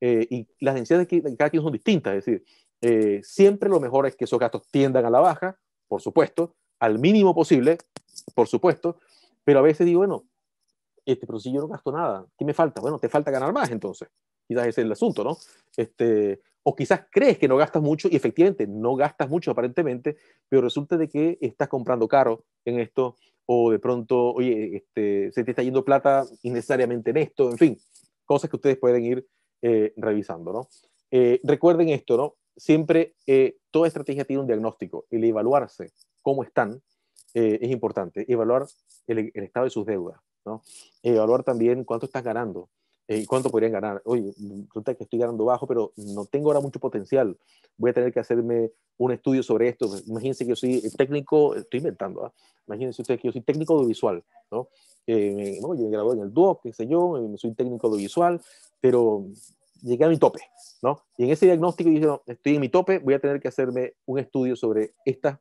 Eh, y las necesidades de cada quien son distintas, es decir, eh, siempre lo mejor es que esos gastos tiendan a la baja, por supuesto, al mínimo posible, por supuesto, pero a veces digo, bueno, este, pero si yo no gasto nada, ¿qué me falta? Bueno, te falta ganar más entonces, quizás ese es el asunto, ¿no? Este, o quizás crees que no gastas mucho y efectivamente no gastas mucho aparentemente, pero resulta de que estás comprando caro en esto o de pronto, oye, este, se te está yendo plata innecesariamente en esto, en fin, cosas que ustedes pueden ir eh, revisando, eh, recuerden esto, ¿no? Siempre eh, toda estrategia tiene un diagnóstico. El evaluarse cómo están es importante. Evaluar el, el, estado de sus deudas, ¿no? Evaluar también cuánto estás ganando, ¿Y eh, cuánto podrían ganar? Oye, mm, resulta que estoy ganando bajo, pero no tengo ahora mucho potencial. Voy a tener que hacerme un estudio sobre esto. Imagínense que yo soy eh, técnico, estoy inventando, ¿ah? imagínense ustedes que yo soy técnico audiovisual, eh, ¿no? yo me gradué en el DUOC, qué sé yo, soy técnico audiovisual, pero llegué a mi tope, ¿no? Y en ese diagnóstico dije, estoy en mi tope, voy a tener que hacerme un estudio sobre estas,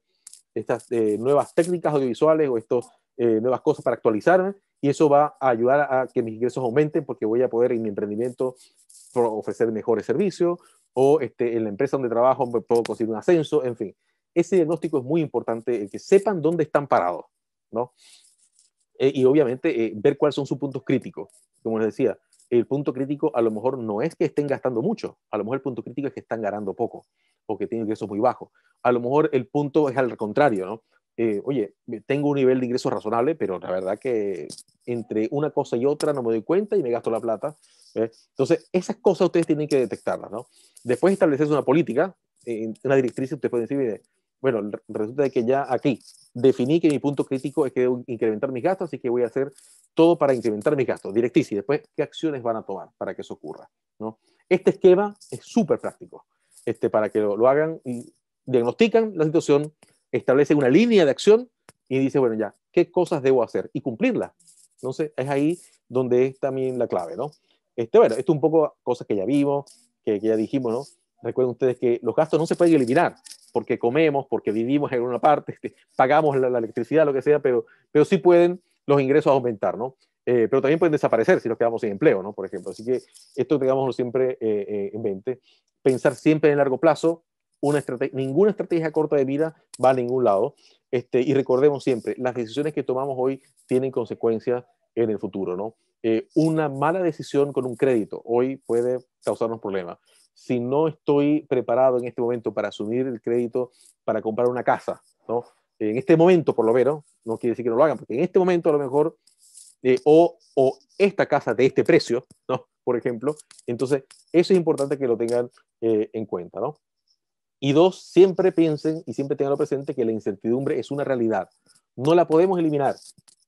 estas nuevas técnicas audiovisuales o estos eh, nuevas cosas para actualizarme y eso va a ayudar a que mis ingresos aumenten porque voy a poder en mi emprendimiento ofrecer mejores servicios o este, en la empresa donde trabajo puedo conseguir un ascenso, en fin. Ese diagnóstico es muy importante, el que sepan dónde están parados, ¿no? Eh, y obviamente eh, ver cuáles son sus puntos críticos. Como les decía, el punto crítico a lo mejor no es que estén gastando mucho, a lo mejor el punto crítico es que están ganando poco o que tienen ingresos muy bajos. A lo mejor el punto es al contrario, ¿no? Eh, oye, tengo un nivel de ingreso razonable, pero la verdad que entre una cosa y otra no me doy cuenta y me gasto la plata. ¿eh? Entonces, esas cosas ustedes tienen que detectarlas, ¿no? Después establecerse una política, eh, una directriz, ustedes pueden decir, bueno, resulta que ya aquí definí que mi punto crítico es que debo incrementar mis gastos, así que voy a hacer todo para incrementar mis gastos, directriz, y después qué acciones van a tomar para que eso ocurra, ¿no? Este esquema es súper práctico, este, para que lo, lo hagan y diagnostican la situación, establece una línea de acción y dice, bueno, ya, ¿qué cosas debo hacer? Y cumplirlas. Entonces, es ahí donde es también la clave, ¿no? Este, bueno, esto es un poco cosas que ya vimos, que, que ya dijimos, ¿no? Recuerden ustedes que los gastos no se pueden eliminar, porque comemos, porque vivimos en una parte, este, pagamos la, electricidad, lo que sea, pero, pero sí pueden los ingresos aumentar, ¿no? Eh, pero también pueden desaparecer si nos quedamos sin empleo, ¿no? Por ejemplo. Así que esto tengámoslo siempre eh, eh, en mente. Pensar siempre en largo plazo, una estrategia, ninguna estrategia corta de vida va a ningún lado. Este, y recordemos siempre, las decisiones que tomamos hoy tienen consecuencias en el futuro, ¿no? Eh, una mala decisión con un crédito hoy puede causarnos problemas. Si no estoy preparado en este momento para asumir el crédito para comprar una casa, ¿no? En este momento, por lo menos, no quiere decir que no lo hagan, porque en este momento a lo mejor, eh, o, o, esta casa de este precio, ¿no? Por ejemplo, entonces eso es importante que lo tengan eh, en cuenta, ¿no? Y dos, siempre piensen y siempre tenganlo presente que la incertidumbre es una realidad. No la podemos eliminar.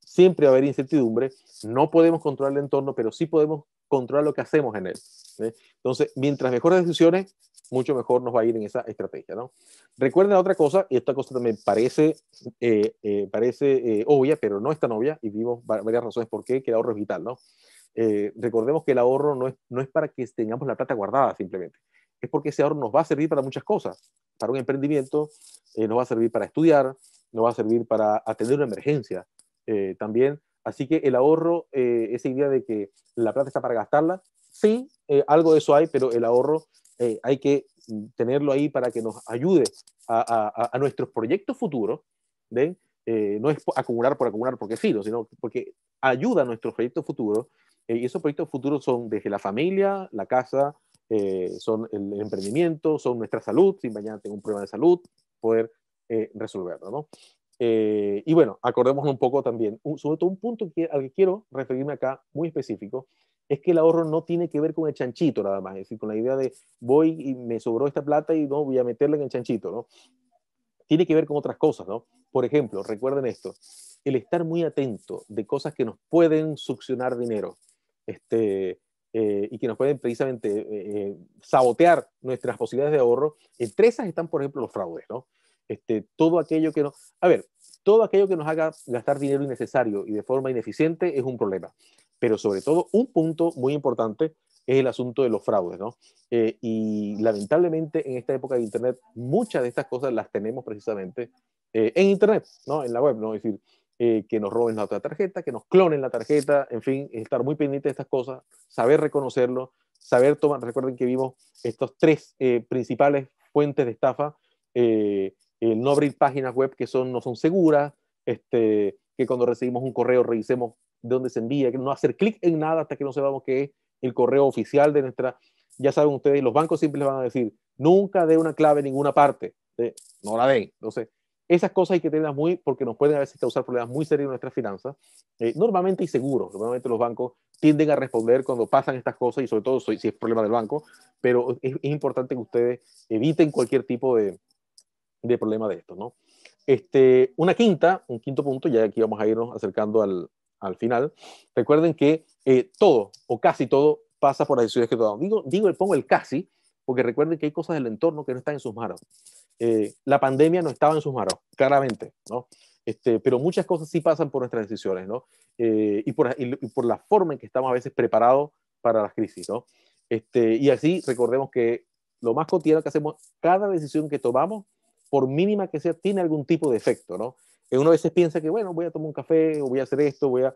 Siempre va a haber incertidumbre. No podemos controlar el entorno, pero sí podemos controlar lo que hacemos en él. ¿eh? Entonces, mientras mejores decisiones, mucho mejor nos va a ir en esa estrategia. ¿no? Recuerden otra cosa, y esta cosa también parece, eh, eh, parece obvia, pero no es tan obvia, y vimos varias razones por qué, que el ahorro es vital. ¿no? recordemos que el ahorro no es, no es para que tengamos la plata guardada simplemente es porque ese ahorro nos va a servir para muchas cosas, para un emprendimiento, eh, nos va a servir para estudiar, nos va a servir para atender una emergencia eh, también. Así que el ahorro, eh, esa idea de que la plata está para gastarla, sí, algo de eso hay, pero el ahorro hay que tenerlo ahí para que nos ayude a, a nuestros proyectos futuros. ¿ven? no es acumular por acumular porque sí, sino porque ayuda a nuestros proyectos futuros. y esos proyectos futuros son desde la familia, la casa, eh, son el emprendimiento, son nuestra salud, si mañana tengo un problema de salud, poder eh, resolverlo, ¿no? Eh, y bueno, acordémonos un poco también, sobre todo un punto que, al que quiero referirme acá muy específico, es que el ahorro no tiene que ver con el chanchito nada más, es decir, con la idea de voy y me sobró esta plata y no voy a meterla en el chanchito, ¿no? Tiene que ver con otras cosas, ¿no? Por ejemplo, recuerden esto, el estar muy atento de cosas que nos pueden succionar dinero. Este, eh, y que nos pueden precisamente eh, eh, sabotear nuestras posibilidades de ahorro, entre esas están, por ejemplo, los fraudes, ¿no? Este, todo aquello que nos... A ver, todo aquello que nos haga gastar dinero innecesario y de forma ineficiente es un problema. Pero sobre todo, un punto muy importante es el asunto de los fraudes, ¿no? y lamentablemente en esta época de Internet, muchas de estas cosas las tenemos precisamente en Internet, ¿no? En la web, ¿no? Es decir, eh, que nos roben la otra tarjeta, que nos clonen la tarjeta, en fin, estar muy pendiente de estas cosas, saber reconocerlo, saber tomar, recuerden que vimos estos tres eh, principales fuentes de estafa, eh, el no abrir páginas web que son, no son seguras, este, que cuando recibimos un correo revisemos de dónde se envía, que no hacer clic en nada hasta que no sepamos que es el correo oficial de nuestra, ya saben ustedes, los bancos siempre les van a decir, nunca dé una clave en ninguna parte, no la den. Entonces, esas cosas hay que tenerlas muy, porque nos pueden a veces causar problemas muy serios en nuestras finanzas, eh, normalmente y seguro, Normalmente los bancos tienden a responder cuando pasan estas cosas y sobre todo si es problema del banco, pero es, importante que ustedes eviten cualquier tipo de, problema de esto, ¿no? Este, una quinta, un quinto punto, ya aquí vamos a irnos acercando al, final. Recuerden que eh, todo o casi todo pasa por las decisiones que tomamos. Digo, digo, pongo el casi, porque recuerden que hay cosas del entorno que no están en sus manos. Eh, la pandemia no estaba en sus manos, claramente, ¿no? Este, pero muchas cosas sí pasan por nuestras decisiones, ¿no? Eh, y, por, y, por, la forma en que estamos a veces preparados para las crisis, ¿no? Este, y así recordemos que lo más cotidiano que hacemos, cada decisión que tomamos, por mínima que sea, tiene algún tipo de efecto, ¿no? Eh, uno a veces piensa que, bueno, voy a tomar un café, o voy a hacer esto, voy a...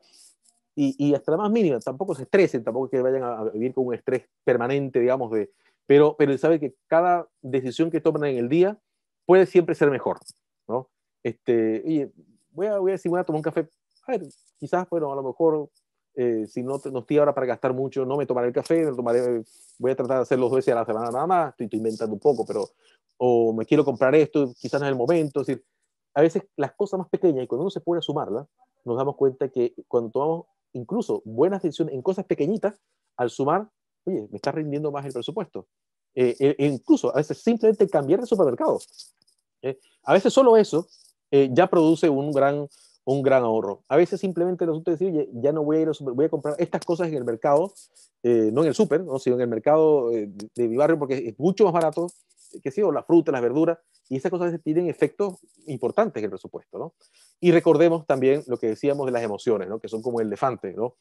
Y, y hasta la más mínima, tampoco se estresen, tampoco que vayan a vivir con un estrés permanente, digamos, de... Pero, pero él sabe que cada decisión que toman en el día puede siempre ser mejor, ¿no? Este, oye, voy a, voy a decir, voy a tomar un café, a ver, quizás, bueno, a lo mejor, eh, si no, no estoy ahora para gastar mucho, no me tomaré el café, tomaré, voy a tratar de hacer los dos veces a la semana nada más, estoy, inventando un poco, pero, o me quiero comprar esto, quizás no es el momento, es decir, a veces las cosas más pequeñas, y cuando uno se puede a sumarlas, nos damos cuenta que cuando tomamos incluso buenas decisiones en cosas pequeñitas, al sumar, oye, me está rindiendo más el presupuesto. Eh, e, e incluso a veces simplemente cambiar de supermercado a veces solo eso eh, ya produce un gran, un gran ahorro. A veces simplemente resulta decir, oye, ya no voy a ir voy a comprar estas cosas en el mercado, eh, no en el súper, ¿no? sino en el mercado eh, de, mi barrio, porque es mucho más barato, que si, o la fruta, las verduras, y esas cosas tienen efectos importantes en el presupuesto, ¿no? Y recordemos también lo que decíamos de las emociones, ¿no? Que son como el ¿no?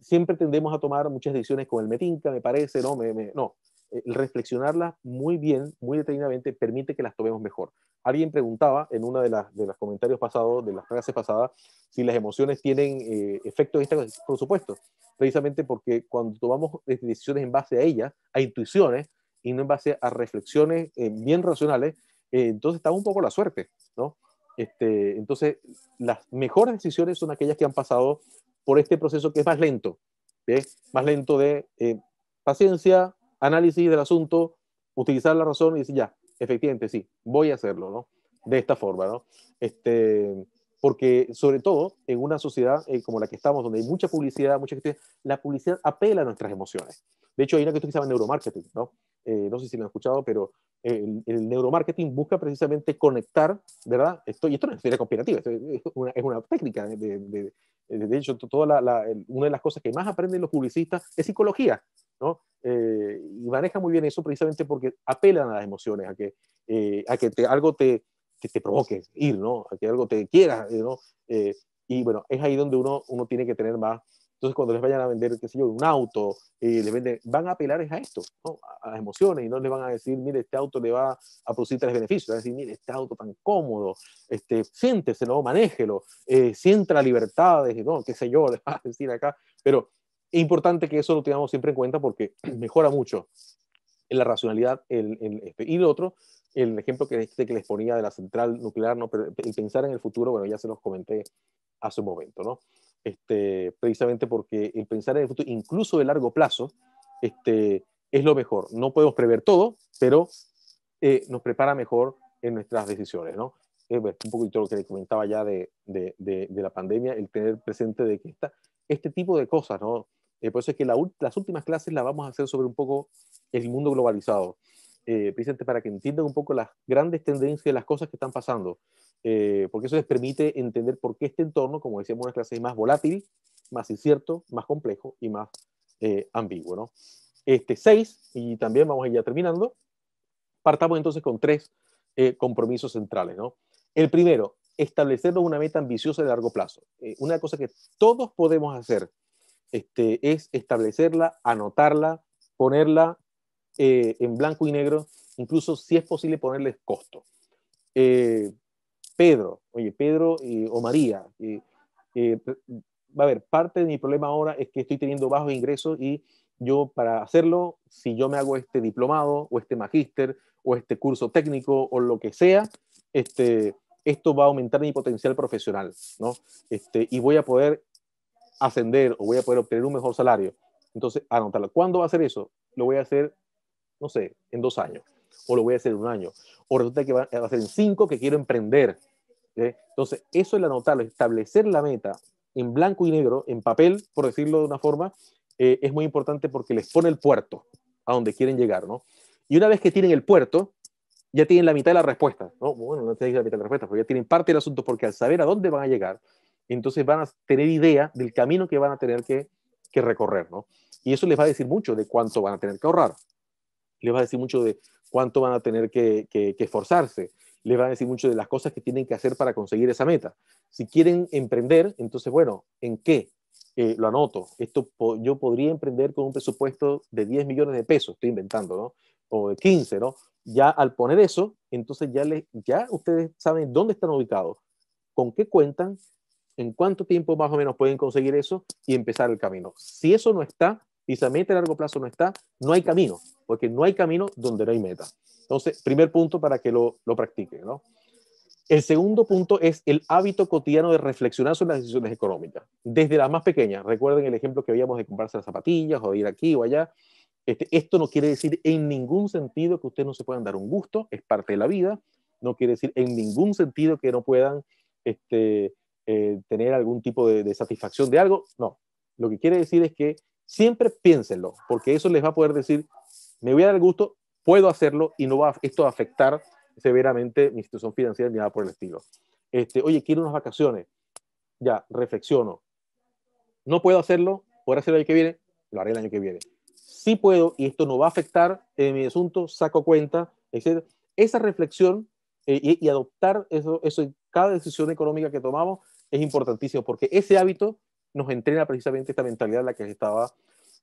siempre tendemos a tomar muchas decisiones con el metinca, me parece, ¿no? me, no, el eh, reflexionarlas muy bien, muy detenidamente, permite que las tomemos mejor. Alguien preguntaba en uno de, las, de los comentarios pasados, de las frases pasadas, si las emociones tienen eh, efecto efectos Por supuesto, precisamente porque cuando tomamos decisiones en base a ellas, a intuiciones, y no en base a reflexiones eh, bien racionales, entonces está un poco la suerte, ¿no? Este, entonces, las mejores decisiones son aquellas que han pasado por este proceso que es más lento, más lento de paciencia, análisis del asunto, utilizar la razón y decir, ya, efectivamente, sí, voy a hacerlo, ¿no? De esta forma, ¿no? Este, porque sobre todo en una sociedad eh, como la que estamos, donde hay mucha publicidad, mucha gente, la publicidad apela a nuestras emociones. De hecho, hay una que se llama neuromarketing, ¿no? Eh, no sé si lo han escuchado, pero eh, el, neuromarketing busca precisamente conectar, ¿verdad? Esto, y esto no es teoría conspirativa, es, una, es una técnica. De, de, de, eh, hecho, toda una de las cosas que más aprenden los publicistas es psicología, ¿no? y maneja muy bien eso precisamente porque apelan a las emociones, a que, a que algo te, te, provoque ir, ¿no? A que algo te quiera, ¿no? y bueno, es ahí donde uno, uno tiene que tener más, entonces, cuando les vayan a vender, qué sé yo, un auto, eh, les venden, van a apelar a esto, a, las emociones, y no les van a decir, mire, este auto le va a producir tres beneficios. Van a decir, mire, este auto tan cómodo, este, siénteselo, manéjelo, eh, sienta libertades, no, qué sé yo, les va a decir acá. Pero es importante que eso lo tengamos siempre en cuenta porque mejora mucho en la racionalidad. Este, y lo otro, el ejemplo que, este, que les ponía de la central nuclear, ¿no? el pensar en el futuro, bueno, ya se los comenté hace un momento, ¿no? Este, precisamente porque el pensar en el futuro, incluso de largo plazo, este, es lo mejor. No podemos prever todo, pero eh, nos prepara mejor en nuestras decisiones, ¿no? Eh, un poquito lo que comentaba ya de, la pandemia, el tener presente de que está este tipo de cosas, ¿no? Eh, por eso es que las últimas clases las vamos a hacer sobre un poco el mundo globalizado eh, para que entiendan un poco las grandes tendencias de las cosas que están pasando, eh, porque eso les permite entender por qué este entorno, como decíamos en las clases, es más volátil, más incierto, más complejo y más eh, ambiguo. Este seis y también vamos a ir ya terminando, partamos entonces con tres eh, compromisos centrales. El primero, establecernos una meta ambiciosa de largo plazo. una cosa que todos podemos hacer este, es establecerla, anotarla, ponerla eh, en blanco y negro, incluso si es posible ponerles costo. Eh, Pedro, oye, Pedro eh, o María, va a ver, parte de mi problema ahora es que estoy teniendo bajos ingresos y yo para hacerlo, si yo me hago este diplomado o este magíster o este curso técnico o lo que sea, este, esto va a aumentar mi potencial profesional, ¿no? Este, y voy a poder ascender o voy a poder obtener un mejor salario. Entonces, anotarlo. ¿Cuándo va a hacer eso? Lo voy a hacer no sé, en dos años, o lo voy a hacer en un año, o resulta que va eh, a ser en cinco que quiero emprender. Entonces, eso es la anotarlo, establecer la meta en blanco y negro, en papel, por decirlo de una forma, eh, es muy importante porque les pone el puerto a donde quieren llegar, ¿no? Y una vez que tienen el puerto, ya tienen la mitad de la respuesta, ¿no? Bueno, no tienen la mitad de la respuesta, pero ya tienen parte del asunto porque al saber a dónde van a llegar, entonces van a tener idea del camino que van a tener que, que recorrer, ¿no? Y eso les va a decir mucho de cuánto van a tener que ahorrar, les va a decir mucho de cuánto van a tener que, esforzarse, les va a decir mucho de las cosas que tienen que hacer para conseguir esa meta. Si quieren emprender, entonces, bueno, ¿en qué? Eh, lo anoto. Esto yo podría emprender con un presupuesto de 10 millones de pesos, estoy inventando, ¿no? O de 15, ¿no? Ya al poner eso, entonces ya, le ya ustedes saben dónde están ubicados, con qué cuentan, en cuánto tiempo más o menos pueden conseguir eso y empezar el camino. Si eso no está, y esa meta a largo plazo no está, no hay camino porque no hay camino donde no hay meta. Entonces, primer punto para que lo, lo practiquen, ¿no? El segundo punto es el hábito cotidiano de reflexionar sobre las decisiones económicas, desde las más pequeñas. Recuerden el ejemplo que habíamos de comprarse las zapatillas o de ir aquí o allá. Este, esto no quiere decir en ningún sentido que ustedes no se puedan dar un gusto, es parte de la vida. No quiere decir en ningún sentido que no puedan este, eh, tener algún tipo de, de satisfacción de algo. No, lo que quiere decir es que siempre piénsenlo, porque eso les va a poder decir me voy a dar el gusto, puedo hacerlo y no va, esto a afectar severamente mi situación financiera ni nada por el estilo. Este, oye, quiero unas vacaciones. Ya, reflexiono. No puedo hacerlo, podré hacerlo el año que viene, lo haré el año que viene. Si sí puedo y esto no va a afectar en mi asunto, saco cuenta, etc. Esa reflexión eh, y, adoptar eso, en cada decisión económica que tomamos es importantísimo porque ese hábito nos entrena precisamente esta mentalidad de la que estaba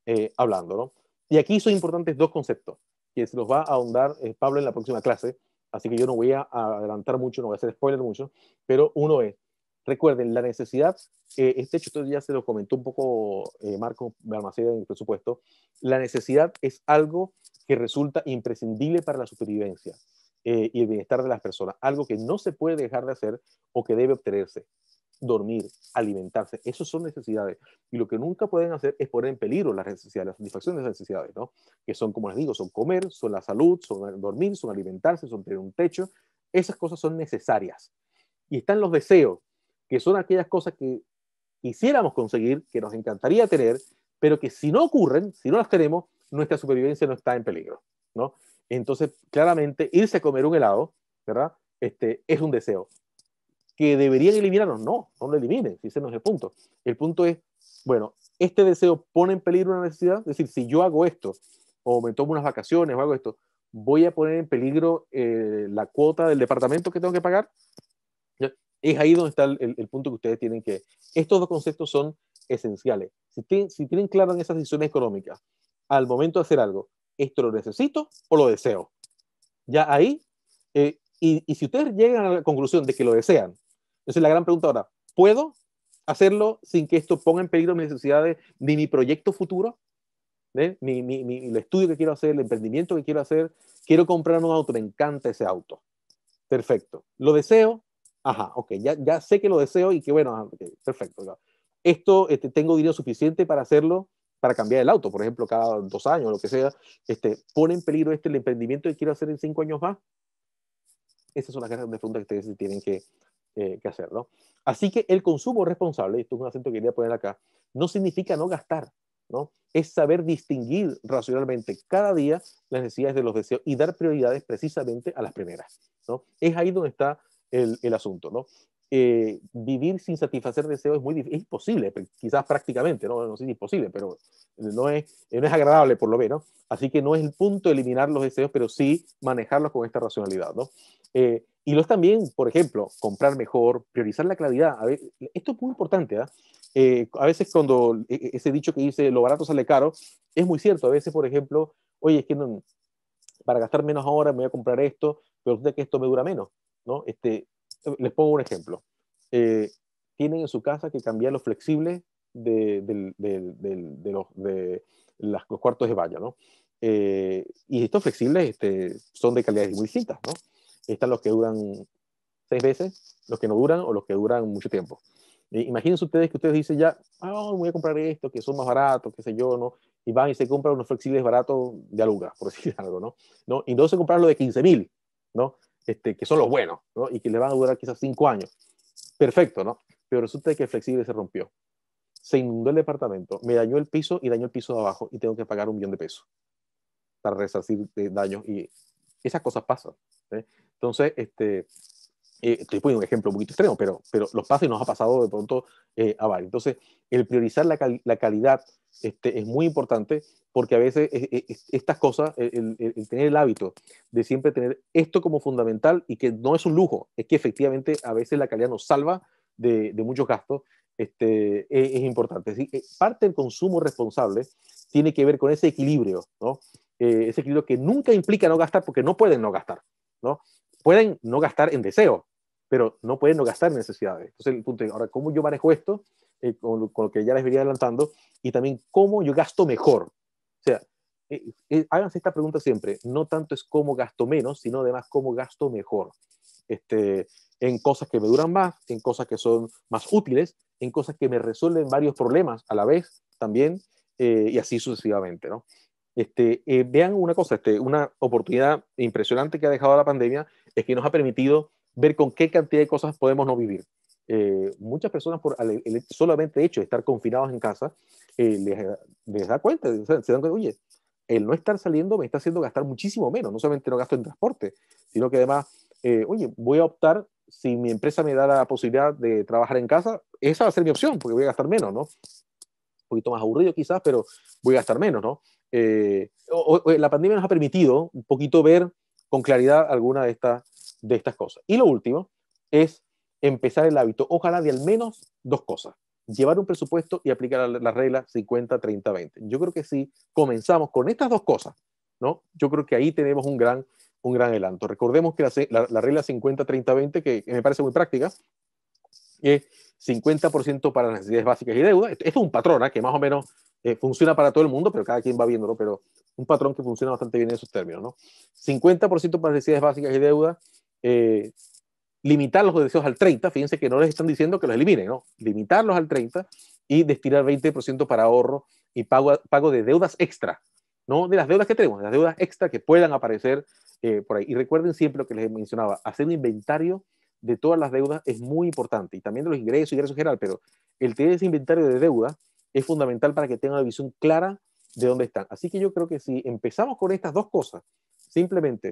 eh, hablando. ¿no? Y aquí son importantes dos conceptos, que se los va a ahondar eh, Pablo en la próxima clase, así que yo no voy a adelantar mucho, no voy a hacer spoiler mucho, pero uno es, recuerden, la necesidad, eh, este hecho ya se lo comentó un poco eh, Marco Balmaceda en el presupuesto, la necesidad es algo que resulta imprescindible para la supervivencia y el bienestar de las personas, algo que no se puede dejar de hacer o que debe obtenerse dormir, alimentarse. Esas son necesidades. Y lo que nunca pueden hacer es poner en peligro las necesidades, la satisfacción de esas necesidades, ¿no? Que son, como les digo, son comer, son la salud, son dormir, son alimentarse, son tener un techo. Esas cosas son necesarias. Y están los deseos, que son aquellas cosas que quisiéramos conseguir, que nos encantaría tener, pero que si no ocurren, si no las tenemos, nuestra supervivencia no está en peligro, ¿no? Entonces, claramente, irse a comer un helado, ¿verdad? Este, es un deseo que deberían eliminarnos, no, no lo eliminen, si ese no es el punto. El punto es, bueno, este deseo pone en peligro una necesidad, es decir, si yo hago esto, o me tomo unas vacaciones, o hago esto, voy a poner en peligro eh, la cuota del departamento que tengo que pagar. Es ahí donde está el, punto que ustedes tienen que... Estos dos conceptos son esenciales. Si, tienen si tienen esas decisiones económicas, al momento de hacer algo, ¿esto lo necesito o lo deseo? Ya ahí, eh, y si ustedes llegan a la conclusión de que lo desean, entonces es la gran pregunta ahora. ¿Puedo hacerlo sin que esto ponga en peligro mis necesidades ni mi proyecto futuro? Mi, ¿Eh? el estudio que quiero hacer, el emprendimiento que quiero hacer, quiero comprar un auto, me encanta ese auto. Perfecto. ¿Lo deseo? Ajá, ok, ya, sé que lo deseo y que bueno, ah, perfecto. Esto, este, tengo dinero suficiente para hacerlo, para cambiar el auto, por ejemplo, cada dos años, o lo que sea. Este, ¿Pone en peligro este el emprendimiento que quiero hacer en cinco años más? Esas son las grandes preguntas que ustedes tienen que eh, que ¿no? Así que el consumo responsable, y esto es un acento que quería poner acá, no significa no gastar, ¿no? Es saber distinguir racionalmente cada día las necesidades de los deseos y dar prioridades precisamente a las primeras, ¿no? Es ahí donde está el, el asunto, ¿no? Eh, vivir sin satisfacer deseos es muy es imposible, quizás prácticamente, no, no es imposible, pero no es, no es agradable por lo menos. Así que no es el punto de eliminar los deseos, pero sí manejarlos con esta racionalidad. ¿no? Eh, y los también, por ejemplo, comprar mejor, priorizar la claridad. esto es muy importante. ¿ah? Eh, a veces cuando e, e, ese dicho que dice lo barato sale caro, es muy cierto. A veces, por ejemplo, oye, es que para gastar menos ahora me voy a comprar esto, pero resulta que esto me dura menos. ¿no? Este, les pongo un ejemplo. Eh, tienen en su casa que cambiar los flexibles de, los, las, cuartos de baño, ¿no? Eh, y estos flexibles este, son de calidades muy distintas, ¿no? Están los que duran seis veces, los que no duran o los que duran mucho tiempo. Eh, imagínense ustedes que ustedes dicen ya, ah, voy a comprar esto, que son más baratos, qué sé yo, ¿no? Y van y se compran unos flexibles baratos de aluga, por decir algo, ¿no? ¿No? Y no se compran los de 15.000, ¿no? Este, que son los buenos, ¿no? Y que le van a durar quizás cinco años. Perfecto, ¿no? Pero resulta que el flexible se rompió. Se inundó el departamento, me dañó el piso y dañó el piso de abajo y tengo que pagar un millón de pesos para resarcir eh, daños y esas cosas pasan. ¿eh? Entonces, este, estoy eh, poniendo un ejemplo un poquito extremo, pero, pero los pasos nos ha pasado de pronto eh, a varios. Entonces, el priorizar la, calidad este, es muy importante porque a veces eh, estas cosas, el, tener el hábito de siempre tener esto como fundamental y que no es un lujo, es que efectivamente a veces la calidad nos salva de, muchos gastos, este, e, es, importante. parte del consumo responsable tiene que ver con ese equilibrio, ¿no? ese equilibrio que nunca implica no gastar porque no pueden no gastar, ¿no? Pueden no gastar en deseo, pero no pueden no gastar en necesidades. Entonces, el punto es, ahora, ¿cómo yo manejo esto? Eh, con, lo, que ya les venía adelantando, y también cómo yo gasto mejor. O sea, eh, eh, háganse esta pregunta siempre, no tanto es cómo gasto menos, sino además cómo gasto mejor. Este, en cosas que me duran más, en cosas que son más útiles, en cosas que me resuelven varios problemas a la vez también, eh, y así sucesivamente, ¿no? Este, vean una cosa, este, una oportunidad impresionante que ha dejado la pandemia es que nos ha permitido ver con qué cantidad de cosas podemos no vivir. Eh, muchas personas, por el, solamente hecho de estar confinados en casa, eh, les, da cuenta, se, se dan cuenta, oye, el no estar saliendo me está haciendo gastar muchísimo menos, no solamente no gasto en transporte, sino que además, eh, oye, voy a optar, si mi empresa me da la posibilidad de trabajar en casa, esa va a ser mi opción, porque voy a gastar menos, ¿no? Un poquito más aburrido quizás, pero voy a gastar menos, ¿no? la pandemia nos ha permitido un poquito ver con claridad alguna de estas de estas cosas. Y lo último es empezar el hábito, ojalá de al menos dos cosas. Llevar un presupuesto y aplicar la, regla 50-30-20. Yo creo que si comenzamos con estas dos cosas, ¿no? yo creo que ahí tenemos un gran, un gran adelanto. Recordemos que la, regla 50-30-20, que, me parece muy práctica, es 50% para necesidades básicas y deuda. Esto es un patrón ¿eh? que más o menos eh, funciona para todo el mundo, pero cada quien va viéndolo, pero un patrón que funciona bastante bien en esos términos, ¿no? 50% para necesidades básicas y deuda, eh, limitar los deseos al 30, fíjense que no les están diciendo que los eliminen, no, limitarlos al 30 y destinar 20% para ahorro y pago, pago de deudas extra, no de las deudas que tenemos, de las deudas extra que puedan aparecer eh, por ahí. Y recuerden siempre lo que les mencionaba, hacer un inventario de todas las deudas es muy importante y también de los ingresos y ingresos general, pero el tener ese inventario de deudas es fundamental para que tengan una visión clara de dónde están. Así que yo creo que si empezamos con estas dos cosas, simplemente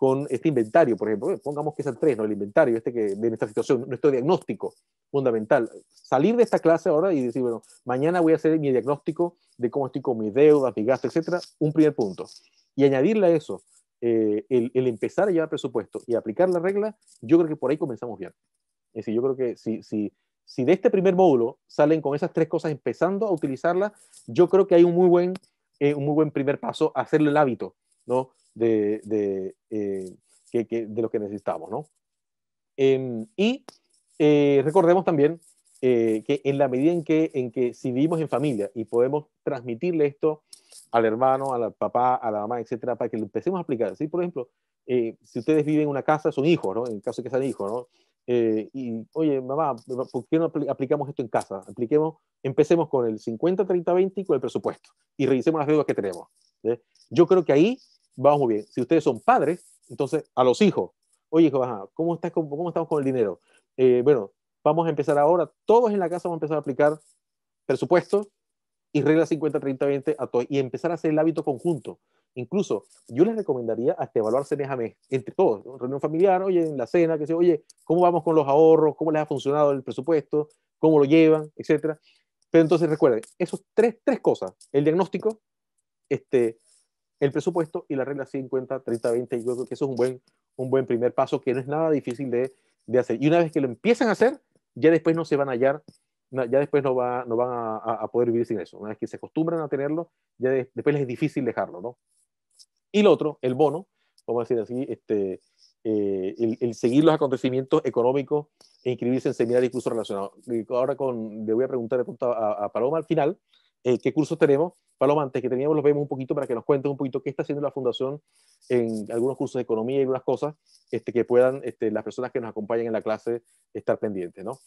con este inventario, por ejemplo, pongamos que el tres, ¿no? El inventario este que, de esta situación, nuestro diagnóstico fundamental. Salir de esta clase ahora y decir, bueno, mañana voy a hacer mi diagnóstico de cómo estoy con mis deudas, mi gasto, etcétera, un primer punto. Y añadirle a eso eh, el, empezar a llevar presupuesto y aplicar la regla, yo creo que por ahí comenzamos bien. Es decir, yo creo que si, si, si de este primer módulo salen con esas tres cosas empezando a utilizarlas, yo creo que hay un muy buen, eh, un muy buen primer paso a hacerle el hábito, ¿no? de, de, eh, que, de lo que necesitamos. ¿no? Em, y eh, recordemos también eh, que en la medida en que, en que si vivimos en familia y podemos transmitirle esto al hermano, al papá, a la mamá, etcétera, para que lo empecemos a aplicar. Así Por ejemplo, si ustedes viven en una casa, son hijos, ¿no? en caso de que sean hijos, ¿no? y oye, mamá, ¿por qué no aplicamos esto en casa? Apliquemos, empecemos con el 50, 30, 20 y con el presupuesto y revisemos las deudas que tenemos. Yo creo que ahí vamos muy bien. Si ustedes son padres, entonces a los hijos, oye, hijo, ¿cómo, estás, cómo, estamos con el dinero? Eh, bueno, vamos a empezar ahora, todos en la casa vamos a empezar a aplicar presupuesto y regla 50, 30, 20 a todos y empezar a hacer el hábito conjunto. Incluso yo les recomendaría hasta evaluarse mes a mes, entre todos, ¿no? reunión familiar, oye, en la cena, que se, oye, ¿cómo vamos con los ahorros? ¿Cómo les ha funcionado el presupuesto? ¿Cómo lo llevan? Etcétera. Pero entonces recuerden, esos tres, tres cosas, el diagnóstico, este, el presupuesto y la regla 50, 30, 20, y yo creo que eso es un buen, un buen primer paso que no es nada difícil de, de hacer. Y una vez que lo empiezan a hacer, ya después no se van a hallar, ya después no, va, no van a, poder vivir sin eso. Una vez que se acostumbran a tenerlo, ya después les es difícil dejarlo, ¿no? Y lo otro, el bono, vamos a decir así, este, eh, el, el, seguir los acontecimientos económicos e inscribirse en seminarios incluso relacionados. Ahora con, le voy a preguntar a, a Paloma al final, eh, qué cursos tenemos. Paloma, antes que teníamos, los vemos un poquito para que nos cuentes un poquito qué está haciendo la Fundación en algunos cursos de economía y algunas cosas este, que puedan este, las personas que nos acompañan en la clase estar pendientes, ¿no?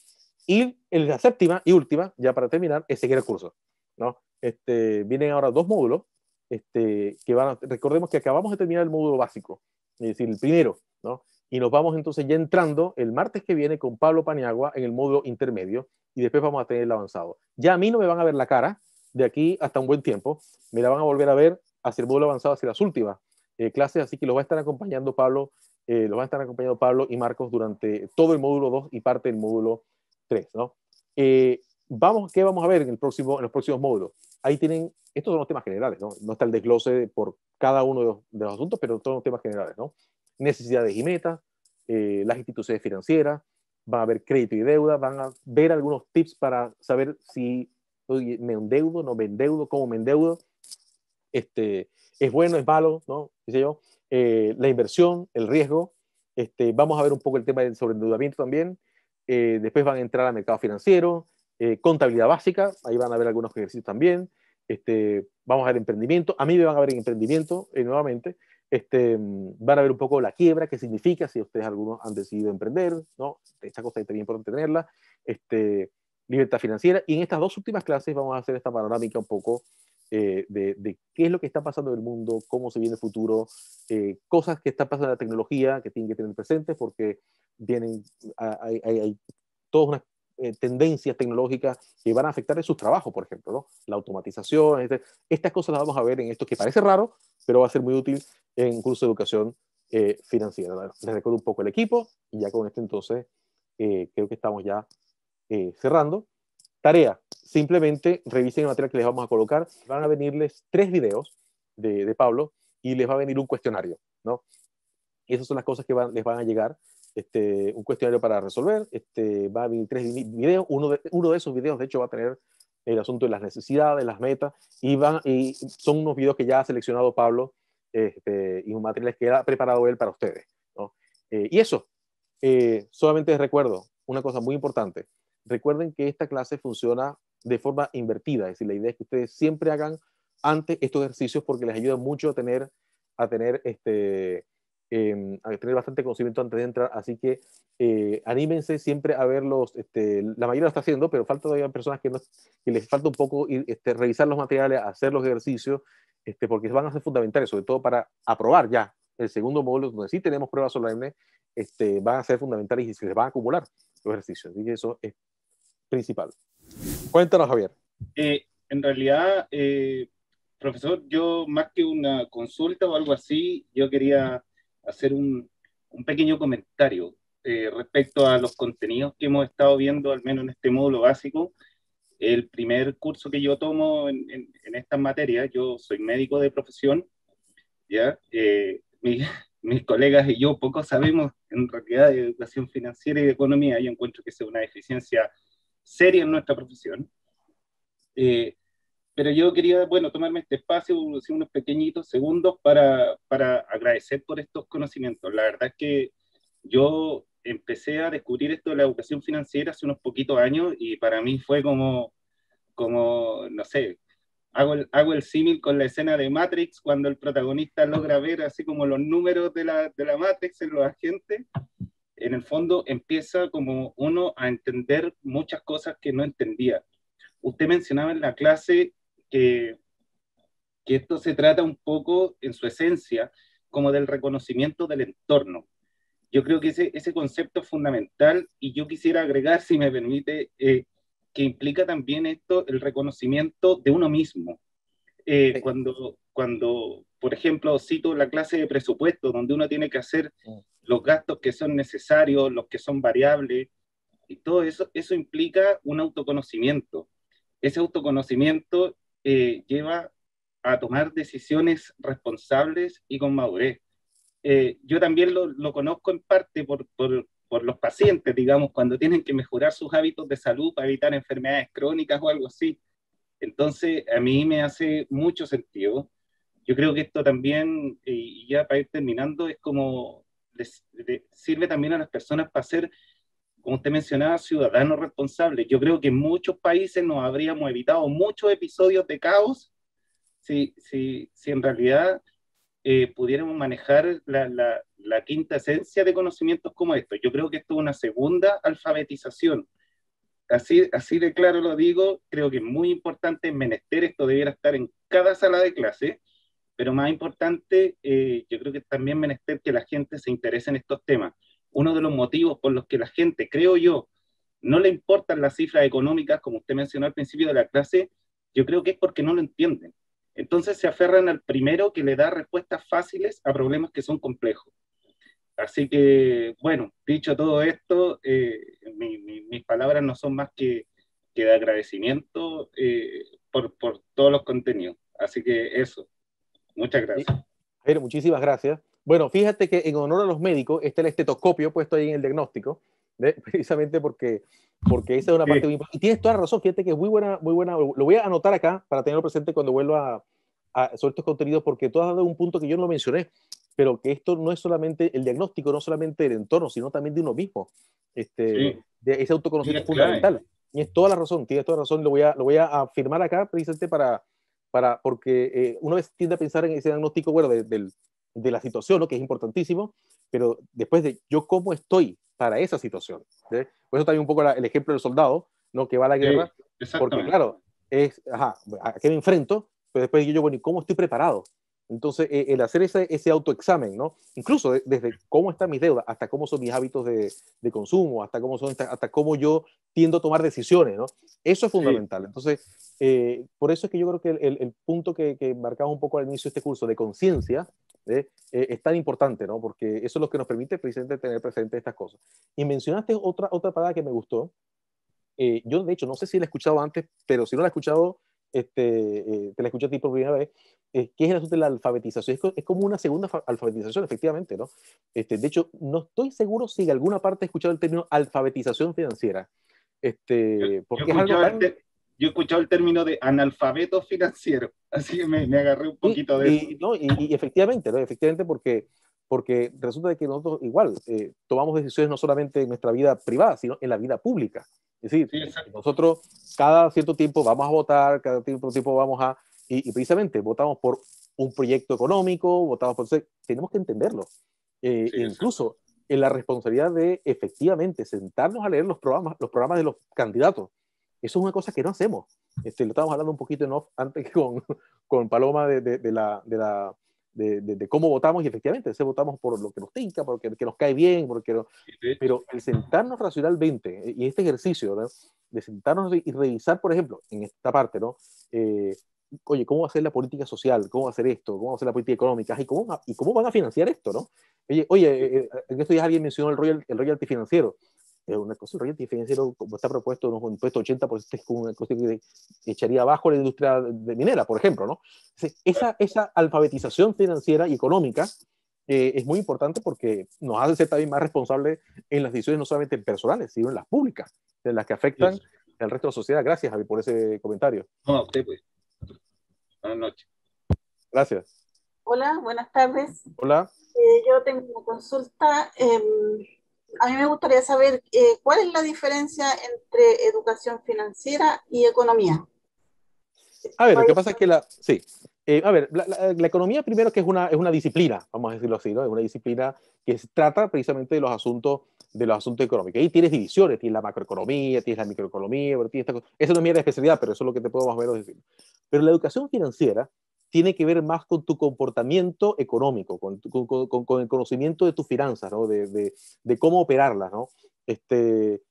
Y la séptima y última, ya para terminar, es seguir el curso, ¿no? Este, vienen ahora dos módulos este, que van recordemos que acabamos de terminar el módulo básico, es decir, el primero, ¿no? Y nos vamos entonces ya entrando el martes que viene con Pablo Paniagua en el módulo intermedio y después vamos a tener el avanzado. Ya a mí no me van a ver la cara, de aquí hasta un buen tiempo. Me la van a volver a ver hacia el módulo avanzado, hacia las últimas eh, clases, así que los va a estar acompañando Pablo, eh, va a estar acompañando Pablo y Marcos durante todo el módulo 2 y parte del módulo 3, ¿no? Eh, vamos, ¿qué vamos a ver en, el próximo, en los próximos módulos? Ahí tienen, estos son los temas generales, ¿no? No está el desglose por cada uno de los, de los asuntos, pero todos los temas generales, ¿no? Necesidades y metas, las instituciones financieras, va a haber crédito y deuda, van a ver algunos tips para saber si me endeudo, no me endeudo, cómo me endeudo. Este, es bueno, es malo, ¿no? Dice yo? Eh, la inversión, el riesgo. Este, vamos a ver un poco el tema del sobreendeudamiento también. Eh, después van a entrar al mercado financiero, eh, contabilidad básica, ahí van a ver algunos ejercicios también. Este, vamos a ver emprendimiento, a mí me van a ver en emprendimiento nuevamente. Este, van a ver un poco la quiebra, qué significa si ustedes algunos han decidido emprender, ¿no? Esta cosa es bien importante tenerla. Este, libertad financiera. Y en estas dos últimas clases vamos a hacer esta panorámica un poco eh, de, qué es lo que está pasando en el mundo, cómo se viene el futuro, eh, cosas que está pasando en la tecnología que tienen que tener presentes porque vienen hay, todas unas eh, tendencias tecnológicas que van a afectar en sus trabajos, por ejemplo, la automatización, este, estas cosas las vamos a ver en esto que parece raro, pero va a ser muy útil en curso de educación financiera. Les recuerdo un poco el equipo y ya con esto entonces creo que estamos ya eh, cerrando. Tarea, simplemente revisen el material que les vamos a colocar. Van a venirles tres videos de, Pablo y les va a venir un cuestionario, ¿no? y Esas son las cosas que van, les van a llegar. Este, un cuestionario para resolver, este, va a venir tres videos, uno de, uno de esos videos de hecho va a tener el asunto de las necesidades, las metas, y, van, son unos videos que ya ha seleccionado Pablo este, y un material que ha preparado él para ustedes. ¿no? Eh, y eso, eh, solamente recuerdo una cosa muy importante, Recuerden que esta clase funciona de forma invertida, es decir, la idea es que ustedes siempre hagan antes estos ejercicios porque les ayuda mucho a tener, a tener, este, em, a tener bastante conocimiento antes de entrar, así que eh, anímense siempre a verlos, este, la mayoría lo está haciendo, pero falta todavía personas que, no, que les falta un poco ir, este, revisar los materiales, hacer los ejercicios, este, porque van a ser fundamentales, sobre todo para aprobar ya el segundo módulo, donde sí tenemos pruebas solemnes, este, van a ser fundamentales y se les van a acumular los ejercicios. Así que eso es principal. Cuéntanos, Javier. Eh, en realidad, eh, profesor, yo más que una consulta o algo así, yo quería hacer un, un pequeño comentario eh, respecto a los contenidos que hemos estado viendo, al menos en este módulo básico. El primer curso que yo tomo en, en, en estas materias, yo soy médico de profesión, ¿ya? Eh, mis colegas y yo poco sabemos en realidad de educación financiera y de economía, yo encuentro que es una deficiencia seria en nuestra profesión. Eh, pero yo quería, bueno, tomarme este espacio, unos pequeñitos segundos para, para agradecer por estos conocimientos. La verdad es que yo empecé a descubrir esto de la educación financiera hace unos poquitos años y para mí fue como, como no sé, hago el, hago el símil con la escena de Matrix cuando el protagonista logra ver así como los números de la, de la Matrix en los agentes en el fondo empieza como uno a entender muchas cosas que no entendía. Usted mencionaba en la clase que, que esto se trata un poco en su esencia como del reconocimiento del entorno. Yo creo que ese, ese concepto es fundamental y yo quisiera agregar, si me permite, eh, que implica también esto el reconocimiento de uno mismo. Eh, cuando, cuando por ejemplo, cito la clase de presupuesto, donde uno tiene que hacer los gastos que son necesarios, los que son variables, y todo eso, eso implica un autoconocimiento. Ese autoconocimiento eh, lleva a tomar decisiones responsables y con madurez. Eh, yo también lo, lo, conozco en parte por, por, por los pacientes, digamos, cuando tienen que mejorar sus hábitos de salud para evitar enfermedades crónicas o algo así. Entonces, a mí me hace mucho sentido yo creo que esto también, eh, y ya para ir terminando, es como sirve también a las personas para ser, como usted mencionaba, ciudadanos responsables. Yo creo que en muchos países nos habríamos evitado muchos episodios de caos si, si, si en realidad eh, pudiéramos manejar la, la, quinta esencia de conocimientos como esto. Yo creo que esto es una segunda alfabetización. Así, así de claro lo digo, creo que es muy importante, menester, esto debiera estar en cada sala de clase, pero más importante, eh, yo creo que también menester que la gente se interese en estos temas. Uno de los motivos por los que la gente, creo yo, no le importan las cifras económicas, como usted mencionó al principio de la clase, yo creo que es porque no lo entienden. Entonces se aferran al primero que le da respuestas fáciles a problemas que son complejos. Así que, bueno, dicho todo esto, eh, mis palabras no son más que, de agradecimiento eh, por, por todos los contenidos. Así que eso. Muchas gracias. muchísimas gracias. Bueno, fíjate que en honor a los médicos está el estetoscopio puesto ahí en el diagnóstico, precisamente porque, porque esa es una parte muy importante. Y tienes toda la razón, fíjate que es muy buena, muy buena. Lo voy a anotar acá para tenerlo presente cuando vuelva a, a sobre estos contenidos, porque tú has dado un punto que yo no lo mencioné, pero que esto no es solamente el diagnóstico, no solamente el entorno, sino también de uno mismo. Este, de ese autoconocimiento fundamental. Y es toda la razón, tienes toda la razón, lo voy a, lo voy a afirmar acá precisamente para, para, porque eh, uno tiende a pensar en ese diagnóstico de, la situación, lo que es importantísimo, pero después de yo cómo estoy para esa situación. ¿sí? Por eso también un poco el ejemplo del soldado ¿no? que va a la guerra, porque claro, es, ajá, ¿a qué me enfrento? Pero después yo, bueno, ¿y cómo estoy preparado? Entonces, eh, el hacer ese, autoexamen, ¿no? Incluso desde cómo están mis deudas, hasta cómo son mis hábitos de, consumo, hasta cómo, son, hasta cómo yo tiendo a tomar decisiones, ¿no? Eso es fundamental. Entonces, eh, por eso es que yo creo que el, punto que, que marcamos un poco al inicio de este curso de conciencia ¿eh? es tan importante, ¿no? Porque eso es lo que nos permite precisamente tener presente estas cosas. Y mencionaste otra, otra palabra que me gustó. yo, de hecho, no sé si la he escuchado antes, pero si no la he escuchado, este, eh, te la escucho a ti por primera vez, eh, qué es el asunto de la alfabetización. Es, como una segunda alfabetización, efectivamente, ¿no? Este, de hecho, no estoy seguro si de alguna parte he escuchado el término alfabetización financiera. Este, yo, porque yo he escuchado el término de analfabeto financiero, así que me, agarré un poquito de y, eso. No, y, efectivamente, ¿no? efectivamente porque, porque resulta que nosotros igual eh, tomamos decisiones no solamente en nuestra vida privada, sino en la vida pública. Es decir, nosotros cada cierto tiempo vamos a votar, cada cierto tiempo vamos a... Y, precisamente votamos por un proyecto económico, votamos por... Tenemos que entenderlo. Eh, e incluso en la responsabilidad de efectivamente sentarnos a leer los programas, los programas de los candidatos. Eso es una cosa que no hacemos. Este, lo estábamos hablando un poquito en off antes con, con Paloma de la de, cómo votamos y efectivamente, se votamos por lo que nos tinca, por lo que, nos cae bien, porque pero el sentarnos racionalmente eh, y este ejercicio de sentarnos y revisar, por ejemplo, en esta parte, ¿no? Eh, oye, ¿cómo va a ser la política social? ¿Cómo va a ser esto? ¿Cómo va a ser la política económica? ¿Y cómo, y cómo van a financiar esto? ¿no? Oye, oye eh, en esto ya alguien mencionó el rol el financiero es una cosa, financiero, como está propuesto, un impuesto 80%, es una cosa que echaría abajo la industria de minera, por ejemplo, ¿no? Esa, esa alfabetización financiera y económica eh, es muy importante porque nos hace ser también más responsables en las decisiones no solamente personales, sino en las públicas, en las que afectan al resto de la sociedad. Gracias, Javi, por ese comentario. No, a usted, pues. Buenas noches. Gracias. Hola, buenas tardes. Hola. Eh, yo tengo una consulta. Eh, a mí me gustaría saber eh, cuál es la diferencia entre educación financiera y economía. A ver, lo que pasa es que la... Sí. Eh, a ver, la, economía primero que es una, es una disciplina, vamos a decirlo así, ¿no? Es una disciplina que trata precisamente de los asuntos de los asuntos económicos. Ahí tienes divisiones, tienes la macroeconomía, tienes la microeconomía, tienes esta cosa. Esa no es mi especialidad, pero eso es lo que te puedo más o menos decir. Pero la educación financiera tiene que ver más con tu comportamiento económico, con, el conocimiento de tus finanzas, de, cómo operarlas. ¿no? Este,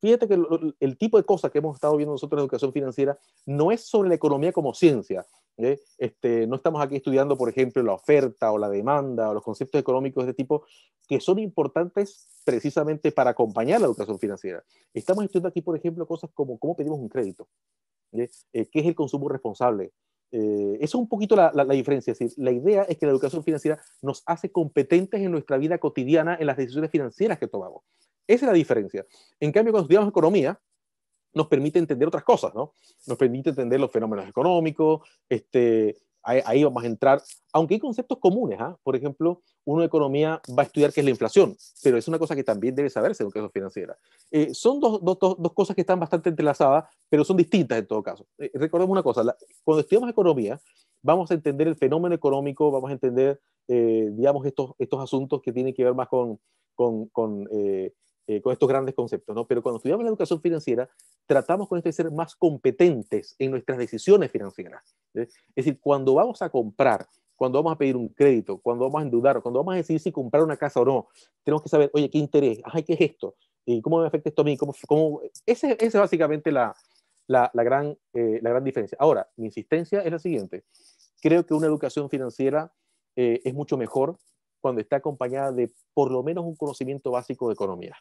fíjate que el, tipo de cosas que hemos estado viendo nosotros en educación financiera no es sobre la economía como ciencia. ¿eh? Este, no estamos aquí estudiando, por ejemplo, la oferta o la demanda o los conceptos económicos de este tipo que son importantes precisamente para acompañar la educación financiera. Estamos estudiando aquí, por ejemplo, cosas como cómo pedimos un crédito, ¿eh? eh qué es el consumo responsable, eh, eso es un poquito la, diferencia. la idea es que la educación financiera nos hace competentes en nuestra vida cotidiana, en las decisiones financieras que tomamos. Esa es la diferencia. En cambio, cuando estudiamos economía, nos permite entender otras cosas, ¿no? Nos permite entender los fenómenos económicos, este, ahí, vamos a entrar, aunque hay conceptos comunes, ¿ah? por ejemplo, uno de economía va a estudiar qué es la inflación, pero es una cosa que también debe saberse en un caso financiero. Eh, son dos, dos, dos, cosas que están bastante entrelazadas, pero son distintas en todo caso. Eh, recordemos una cosa, cuando estudiamos economía, vamos a entender el fenómeno económico, vamos a entender, eh, digamos, estos, estos asuntos que tienen que ver más con, con, con eh, con estos grandes conceptos, ¿no? Pero cuando estudiamos la educación financiera, tratamos con esto de ser más competentes en nuestras decisiones financieras. Es decir, cuando vamos a comprar, cuando vamos a pedir un crédito, cuando vamos a endeudar, cuando vamos a decidir si comprar una casa o no, tenemos que saber, oye, ¿qué interés? Ay, ¿qué es esto? ¿Y cómo me afecta esto a mí? ¿Cómo, cómo? Esa es básicamente la, gran, eh, la gran diferencia. Ahora, mi insistencia es la siguiente. Creo que una educación financiera eh, es mucho mejor cuando está acompañada de por lo menos un conocimiento básico de economía.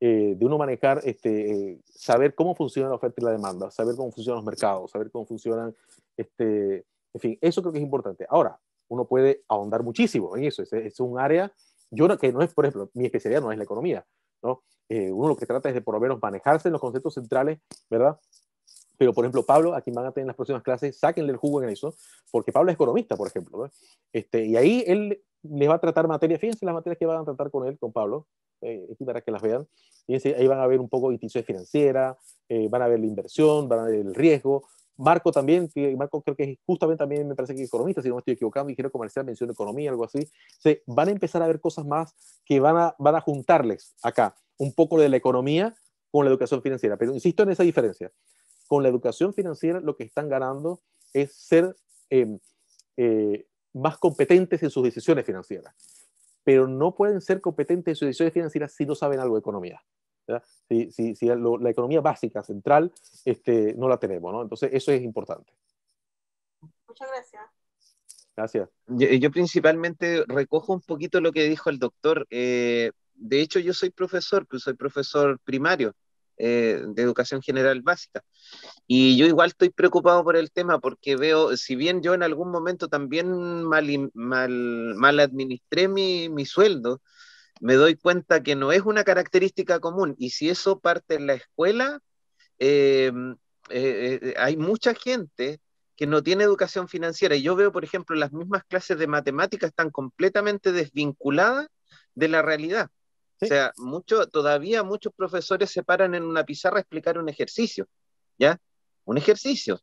Eh, de uno manejar, este, eh, saber cómo funciona la oferta y la demanda, saber cómo funcionan los mercados, saber cómo funcionan, este, en fin, eso creo que es importante. Ahora, uno puede ahondar muchísimo en eso, es, es un área, yo que no es, por ejemplo, mi especialidad no es la economía, ¿no? Eh, uno lo que trata es de por lo menos manejarse en los conceptos centrales, ¿verdad? Pero, por ejemplo, Pablo, a quien van a tener las próximas clases, sáquenle el jugo en eso, porque Pablo es economista, por ejemplo. Este, y ahí él les va a tratar materias, fíjense las materias que van a tratar con él, con Pablo, eh, para que las vean. Fíjense, ahí van a ver un poco instituciones financiera, eh, van a ver la inversión, van a ver el riesgo. Marco también, que Marco creo que es justamente también me parece que es economista, si no me estoy equivocando, ingeniero comercial, de economía, algo así. Se van a empezar a ver cosas más que van a, van a juntarles acá, un poco de la economía con la educación financiera. Pero insisto en esa diferencia con la educación financiera lo que están ganando es ser em, eh, más competentes en sus decisiones financieras. Pero no pueden ser competentes en sus decisiones financieras si no saben algo de economía. Si, la economía básica, central, este, no la tenemos. Entonces, eso es importante. Muchas gracias. Gracias. Yo, principalmente recojo un poquito lo que dijo el doctor. Eh, de hecho, yo soy profesor, pues soy profesor primario. Eh, de educación general básica. Y yo igual estoy preocupado por el tema porque veo, si bien yo en algún momento también mal, mal, mal administré mi, sueldo, me doy cuenta que no es una característica común. Y si eso parte en la escuela, em, eh, eh, hay mucha gente que no tiene educación financiera. Y yo veo, por ejemplo, las mismas clases de matemáticas están completamente desvinculadas de la realidad. O sea, mucho, todavía muchos profesores se paran en una pizarra a explicar un ejercicio, ¿ya? Un ejercicio,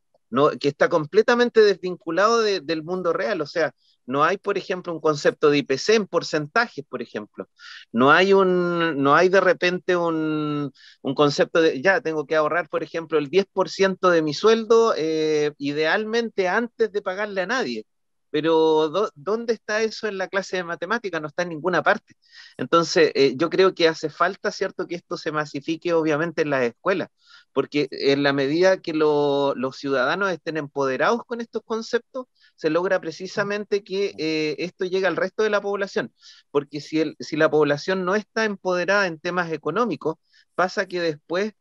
que está completamente desvinculado del mundo real. O sea, no hay, por ejemplo, un concepto de IPC en porcentajes, por ejemplo. No hay, un, no hay de repente un, concepto de, ya, tengo que ahorrar, por ejemplo, el 10% de mi sueldo, eh, idealmente antes de pagarle a nadie pero ¿dónde está eso en la clase de matemática? No está en ninguna parte. Entonces, eh, yo creo que hace falta, ¿cierto?, que esto se masifique obviamente en las escuelas, porque en la medida que los ciudadanos estén empoderados con estos conceptos, se logra precisamente que eh, esto llegue al resto de la población, porque si, la población no está empoderada en temas económicos, pasa que después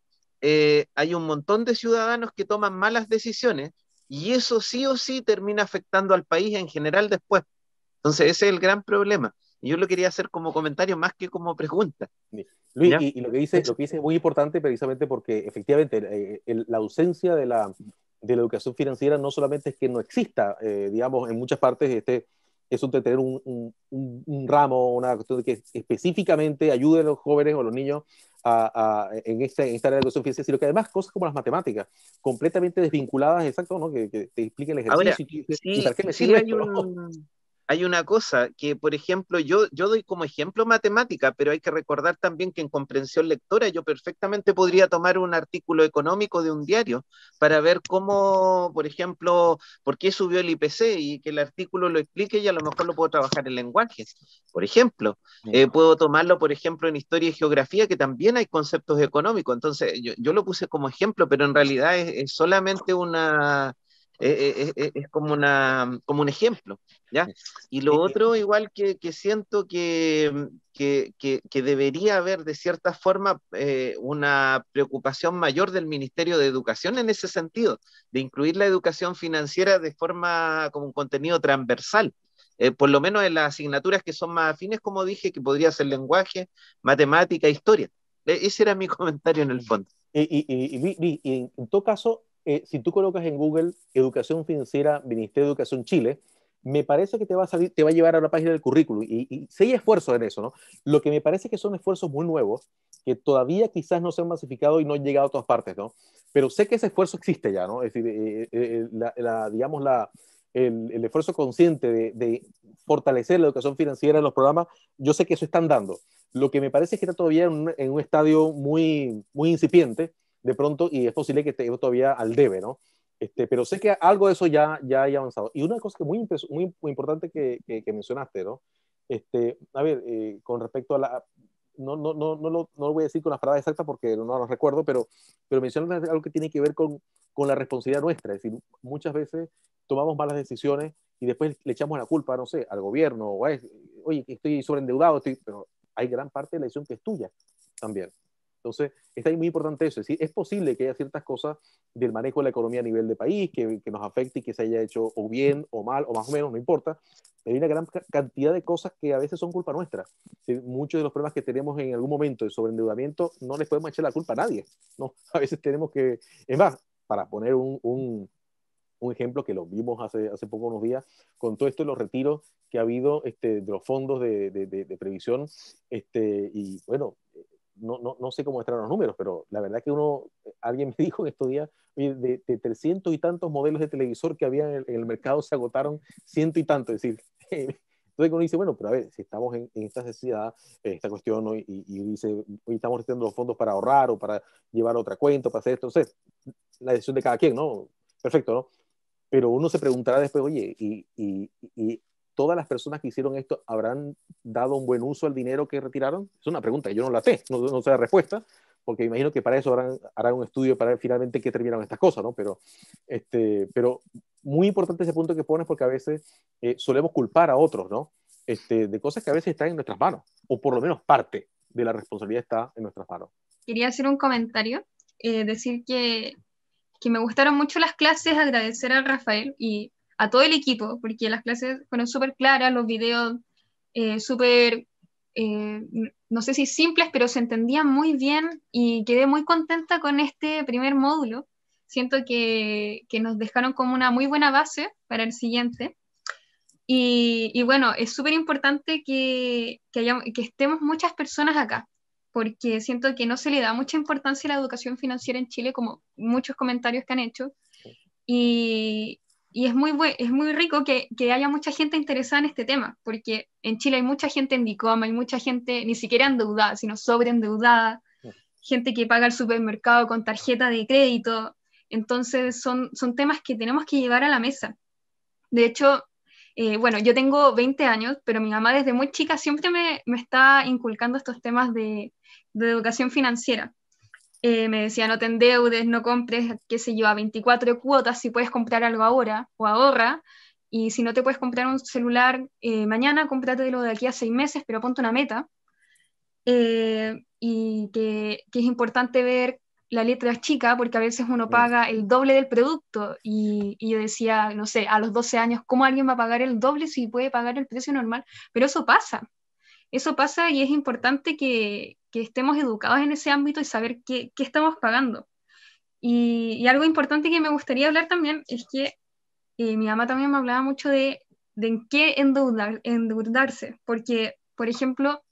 eh, hay un montón de ciudadanos que toman malas decisiones y eso sí o sí termina afectando al país en general después. Entonces, ese es el gran problema. yo lo quería hacer como comentario más que como pregunta. Luis, y, lo que dice lo que es muy importante precisamente porque efectivamente eh, la ausencia de la, educación financiera no solamente es que no exista, eh, digamos, en muchas partes este, es un, tener un, ramo, una cuestión que específicamente ayude a los jóvenes o los niños a, a, en, esta, en esta área de educación física, sino que además cosas como las matemáticas, completamente desvinculadas, exacto, ¿no? que, te explique el ejercicio. Ahora, y, sí, ¿Para qué me sirve hay Un hay una cosa que, por ejemplo, yo, yo doy como ejemplo matemática, pero hay que recordar también que en comprensión lectora yo perfectamente podría tomar un artículo económico de un diario para ver cómo, por ejemplo, por qué subió el IPC y que el artículo lo explique y a lo mejor lo puedo trabajar en lenguaje. por ejemplo. Eh, puedo tomarlo, por ejemplo, en historia y geografía, que también hay conceptos económicos. Entonces, yo, lo puse como ejemplo, pero en realidad es solamente una eh, eh, es como, una, como un ejemplo. ¿ya? Y lo otro, igual que, que siento que, que, que, debería haber de cierta forma eh, una preocupación mayor del Ministerio de Educación en ese sentido, de incluir la educación financiera de forma como un contenido transversal. por lo menos en las asignaturas que son más afines, como dije, que podría ser lenguaje, matemática, historia. E, ese era mi comentario en el mm. fondo. Y, y, y, y en todo caso, eh, si tú colocas en Google Educación Financiera, Ministerio de Educación Chile, me parece que te va a salir, te va a llevar a la página del currículum. Y, y hay esfuerzo en eso, ¿no? Lo que me parece que son esfuerzos muy nuevos, que todavía quizás no se han masificado y no han llegado a todas partes, ¿no? Pero sé que ese esfuerzo existe ya, ¿no? Es decir, eh, eh, la, digamos, la, el, esfuerzo consciente de, fortalecer la educación financiera en los programas, yo sé que eso están dando. Lo que me parece es que está todavía en un, en un estadio muy, muy incipiente, de pronto, y es posible que esté todavía al debe, ¿no? Este, pero sé que algo de eso ya, ya haya avanzado. Y una cosa que muy, muy, importante que, que, mencionaste, ¿no? Este, a ver, eh, con respecto a la... No, no, no, no, lo, no voy a decir con la frase exacta porque no lo recuerdo, pero, pero mencionaste algo que tiene que ver con, con la responsabilidad nuestra. Es decir, muchas veces tomamos malas decisiones y después le echamos la culpa, no sé, al gobierno, o a, oye, estoy sobreendeudado, estoy, pero hay gran parte de la decisión que es tuya también. Entonces, está muy importante eso. Es, decir, es posible que haya ciertas cosas del manejo de la economía a nivel de país que, nos afecte y que se haya hecho o bien o mal o más o menos, no importa. Pero hay una gran cantidad de cosas que a veces son culpa nuestra. muchos de los problemas que tenemos en algún momento de sobreendeudamiento no les podemos echar la culpa a nadie. ¿no? A veces tenemos que, es más, para poner un, ejemplo que lo vimos hace, hace poco unos días, con todo esto de los retiros que ha habido este, de los fondos de, previsión, este, y bueno, no, no, no, sé cómo estarán los números, pero la verdad que uno, eh, alguien me dijo en estos días, de, de 300 y tantos modelos de televisor que había en el, mercado se agotaron ciento y tanto. es decir, entonces uno dice, bueno, pero a ver, si estamos en, esta necesidad, esta cuestión, y, dice, hoy estamos recibiendo los fondos para ahorrar o para llevar otra cuenta, para hacer esto, entonces, la decisión de cada quien, ¿no? Perfecto, ¿no? Pero uno se preguntará después, oye, y ¿todas las personas que hicieron esto habrán dado un buen uso al dinero que retiraron? Es una pregunta que yo no la sé, no, sé la respuesta, porque imagino que para eso harán, harán un estudio para finalmente qué terminaron estas cosas, ¿no? Pero, este, pero muy importante ese punto que pones porque a veces eh, solemos culpar a otros, ¿no? Este, de cosas que a veces están en nuestras manos, o por lo menos parte de la responsabilidad está en nuestras manos. Quería hacer un comentario, eh, decir que, que me gustaron mucho las clases, agradecer a Rafael y a todo el equipo, porque las clases fueron súper claras, los videos eh, súper, eh, no sé si simples, pero se entendían muy bien y quedé muy contenta con este primer módulo. Siento que, nos dejaron como una muy buena base para el siguiente. Y, bueno, es súper importante que, que, que estemos muchas personas acá, porque siento que no se le da mucha importancia a la educación financiera en Chile, como muchos comentarios que han hecho. Y, y es muy, es muy rico que, haya mucha gente interesada en este tema, porque en Chile hay mucha gente en DICOM, hay mucha gente ni siquiera endeudada, sino sobreendeudada, gente que paga el supermercado con tarjeta de crédito. Entonces son, son temas que tenemos que llevar a la mesa. De hecho, eh, bueno, yo tengo 20 años, pero mi mamá desde muy chica siempre me, está inculcando estos temas de, de educación financiera. Eh, me decía, no te endeudes, no compres, qué sé yo, a 24 cuotas si puedes comprar algo ahora o ahorra. Y si no te puedes comprar un celular eh, mañana, cómpratelo de aquí a seis meses, pero ponte una meta. Eh, y que, es importante ver la letra chica porque a veces uno paga el doble del producto. Y, y, yo decía, no sé, a los 12 años, ¿cómo alguien va a pagar el doble si puede pagar el precio normal? Pero eso pasa eso pasa y es importante que, estemos educados en ese ámbito y saber qué, estamos pagando. Y, algo importante que me gustaría hablar también es que eh, mi mamá también me hablaba mucho de, en qué endeudarse, porque, por ejemplo,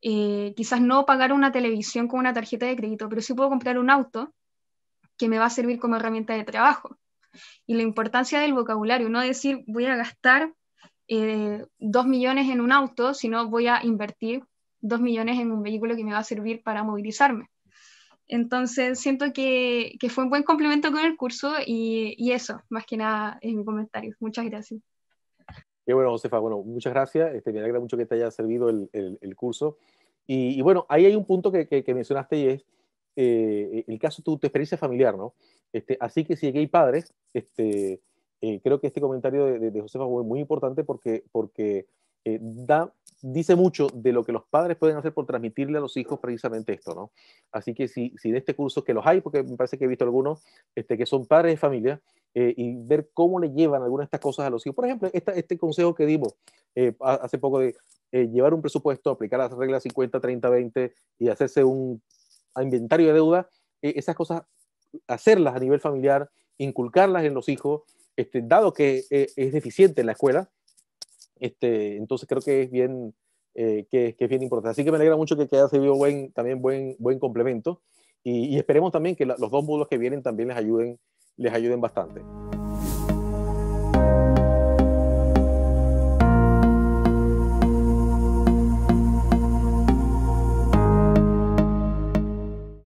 eh, quizás no pagar una televisión con una tarjeta de crédito, pero sí puedo comprar un auto que me va a servir como herramienta de trabajo. Y la importancia del vocabulario, no decir voy a gastar eh, dos 2 millones en un auto, sino voy a invertir 2 millones en un vehículo que me va a servir para movilizarme. Entonces, siento que, fue un buen complemento con el curso y, eso, más que nada, es mi comentario. Muchas gracias. Qué bueno, Josefa. Bueno, muchas gracias. Este, me alegra mucho que te haya servido el, curso. Y, bueno, ahí hay un punto que, mencionaste y es eh, el caso de tu, experiencia familiar, ¿no? Este, así que si hay padres, este, eh, creo que este comentario de, de, Josefa fue muy importante porque, porque eh, da, dice mucho de lo que los padres pueden hacer por transmitirle a los hijos precisamente esto, ¿no? Así que si, si de este curso, que los hay, porque me parece que he visto algunos este, que son padres de familia, eh, y ver cómo le llevan algunas de estas cosas a los hijos. Por ejemplo, este consejo que dimos hace poco de llevar un presupuesto, aplicar las reglas 50, 30, 20 y hacerse un inventario de deuda, esas cosas, hacerlas a nivel familiar, inculcarlas en los hijos, este, dado que eh, es deficiente en la escuela, este, entonces creo que es bien, eh, que, es bien importante. Así que me alegra mucho que, haya sido también buen, buen complemento y, esperemos también que los dos módulos que vienen también les ayuden, les ayuden bastante.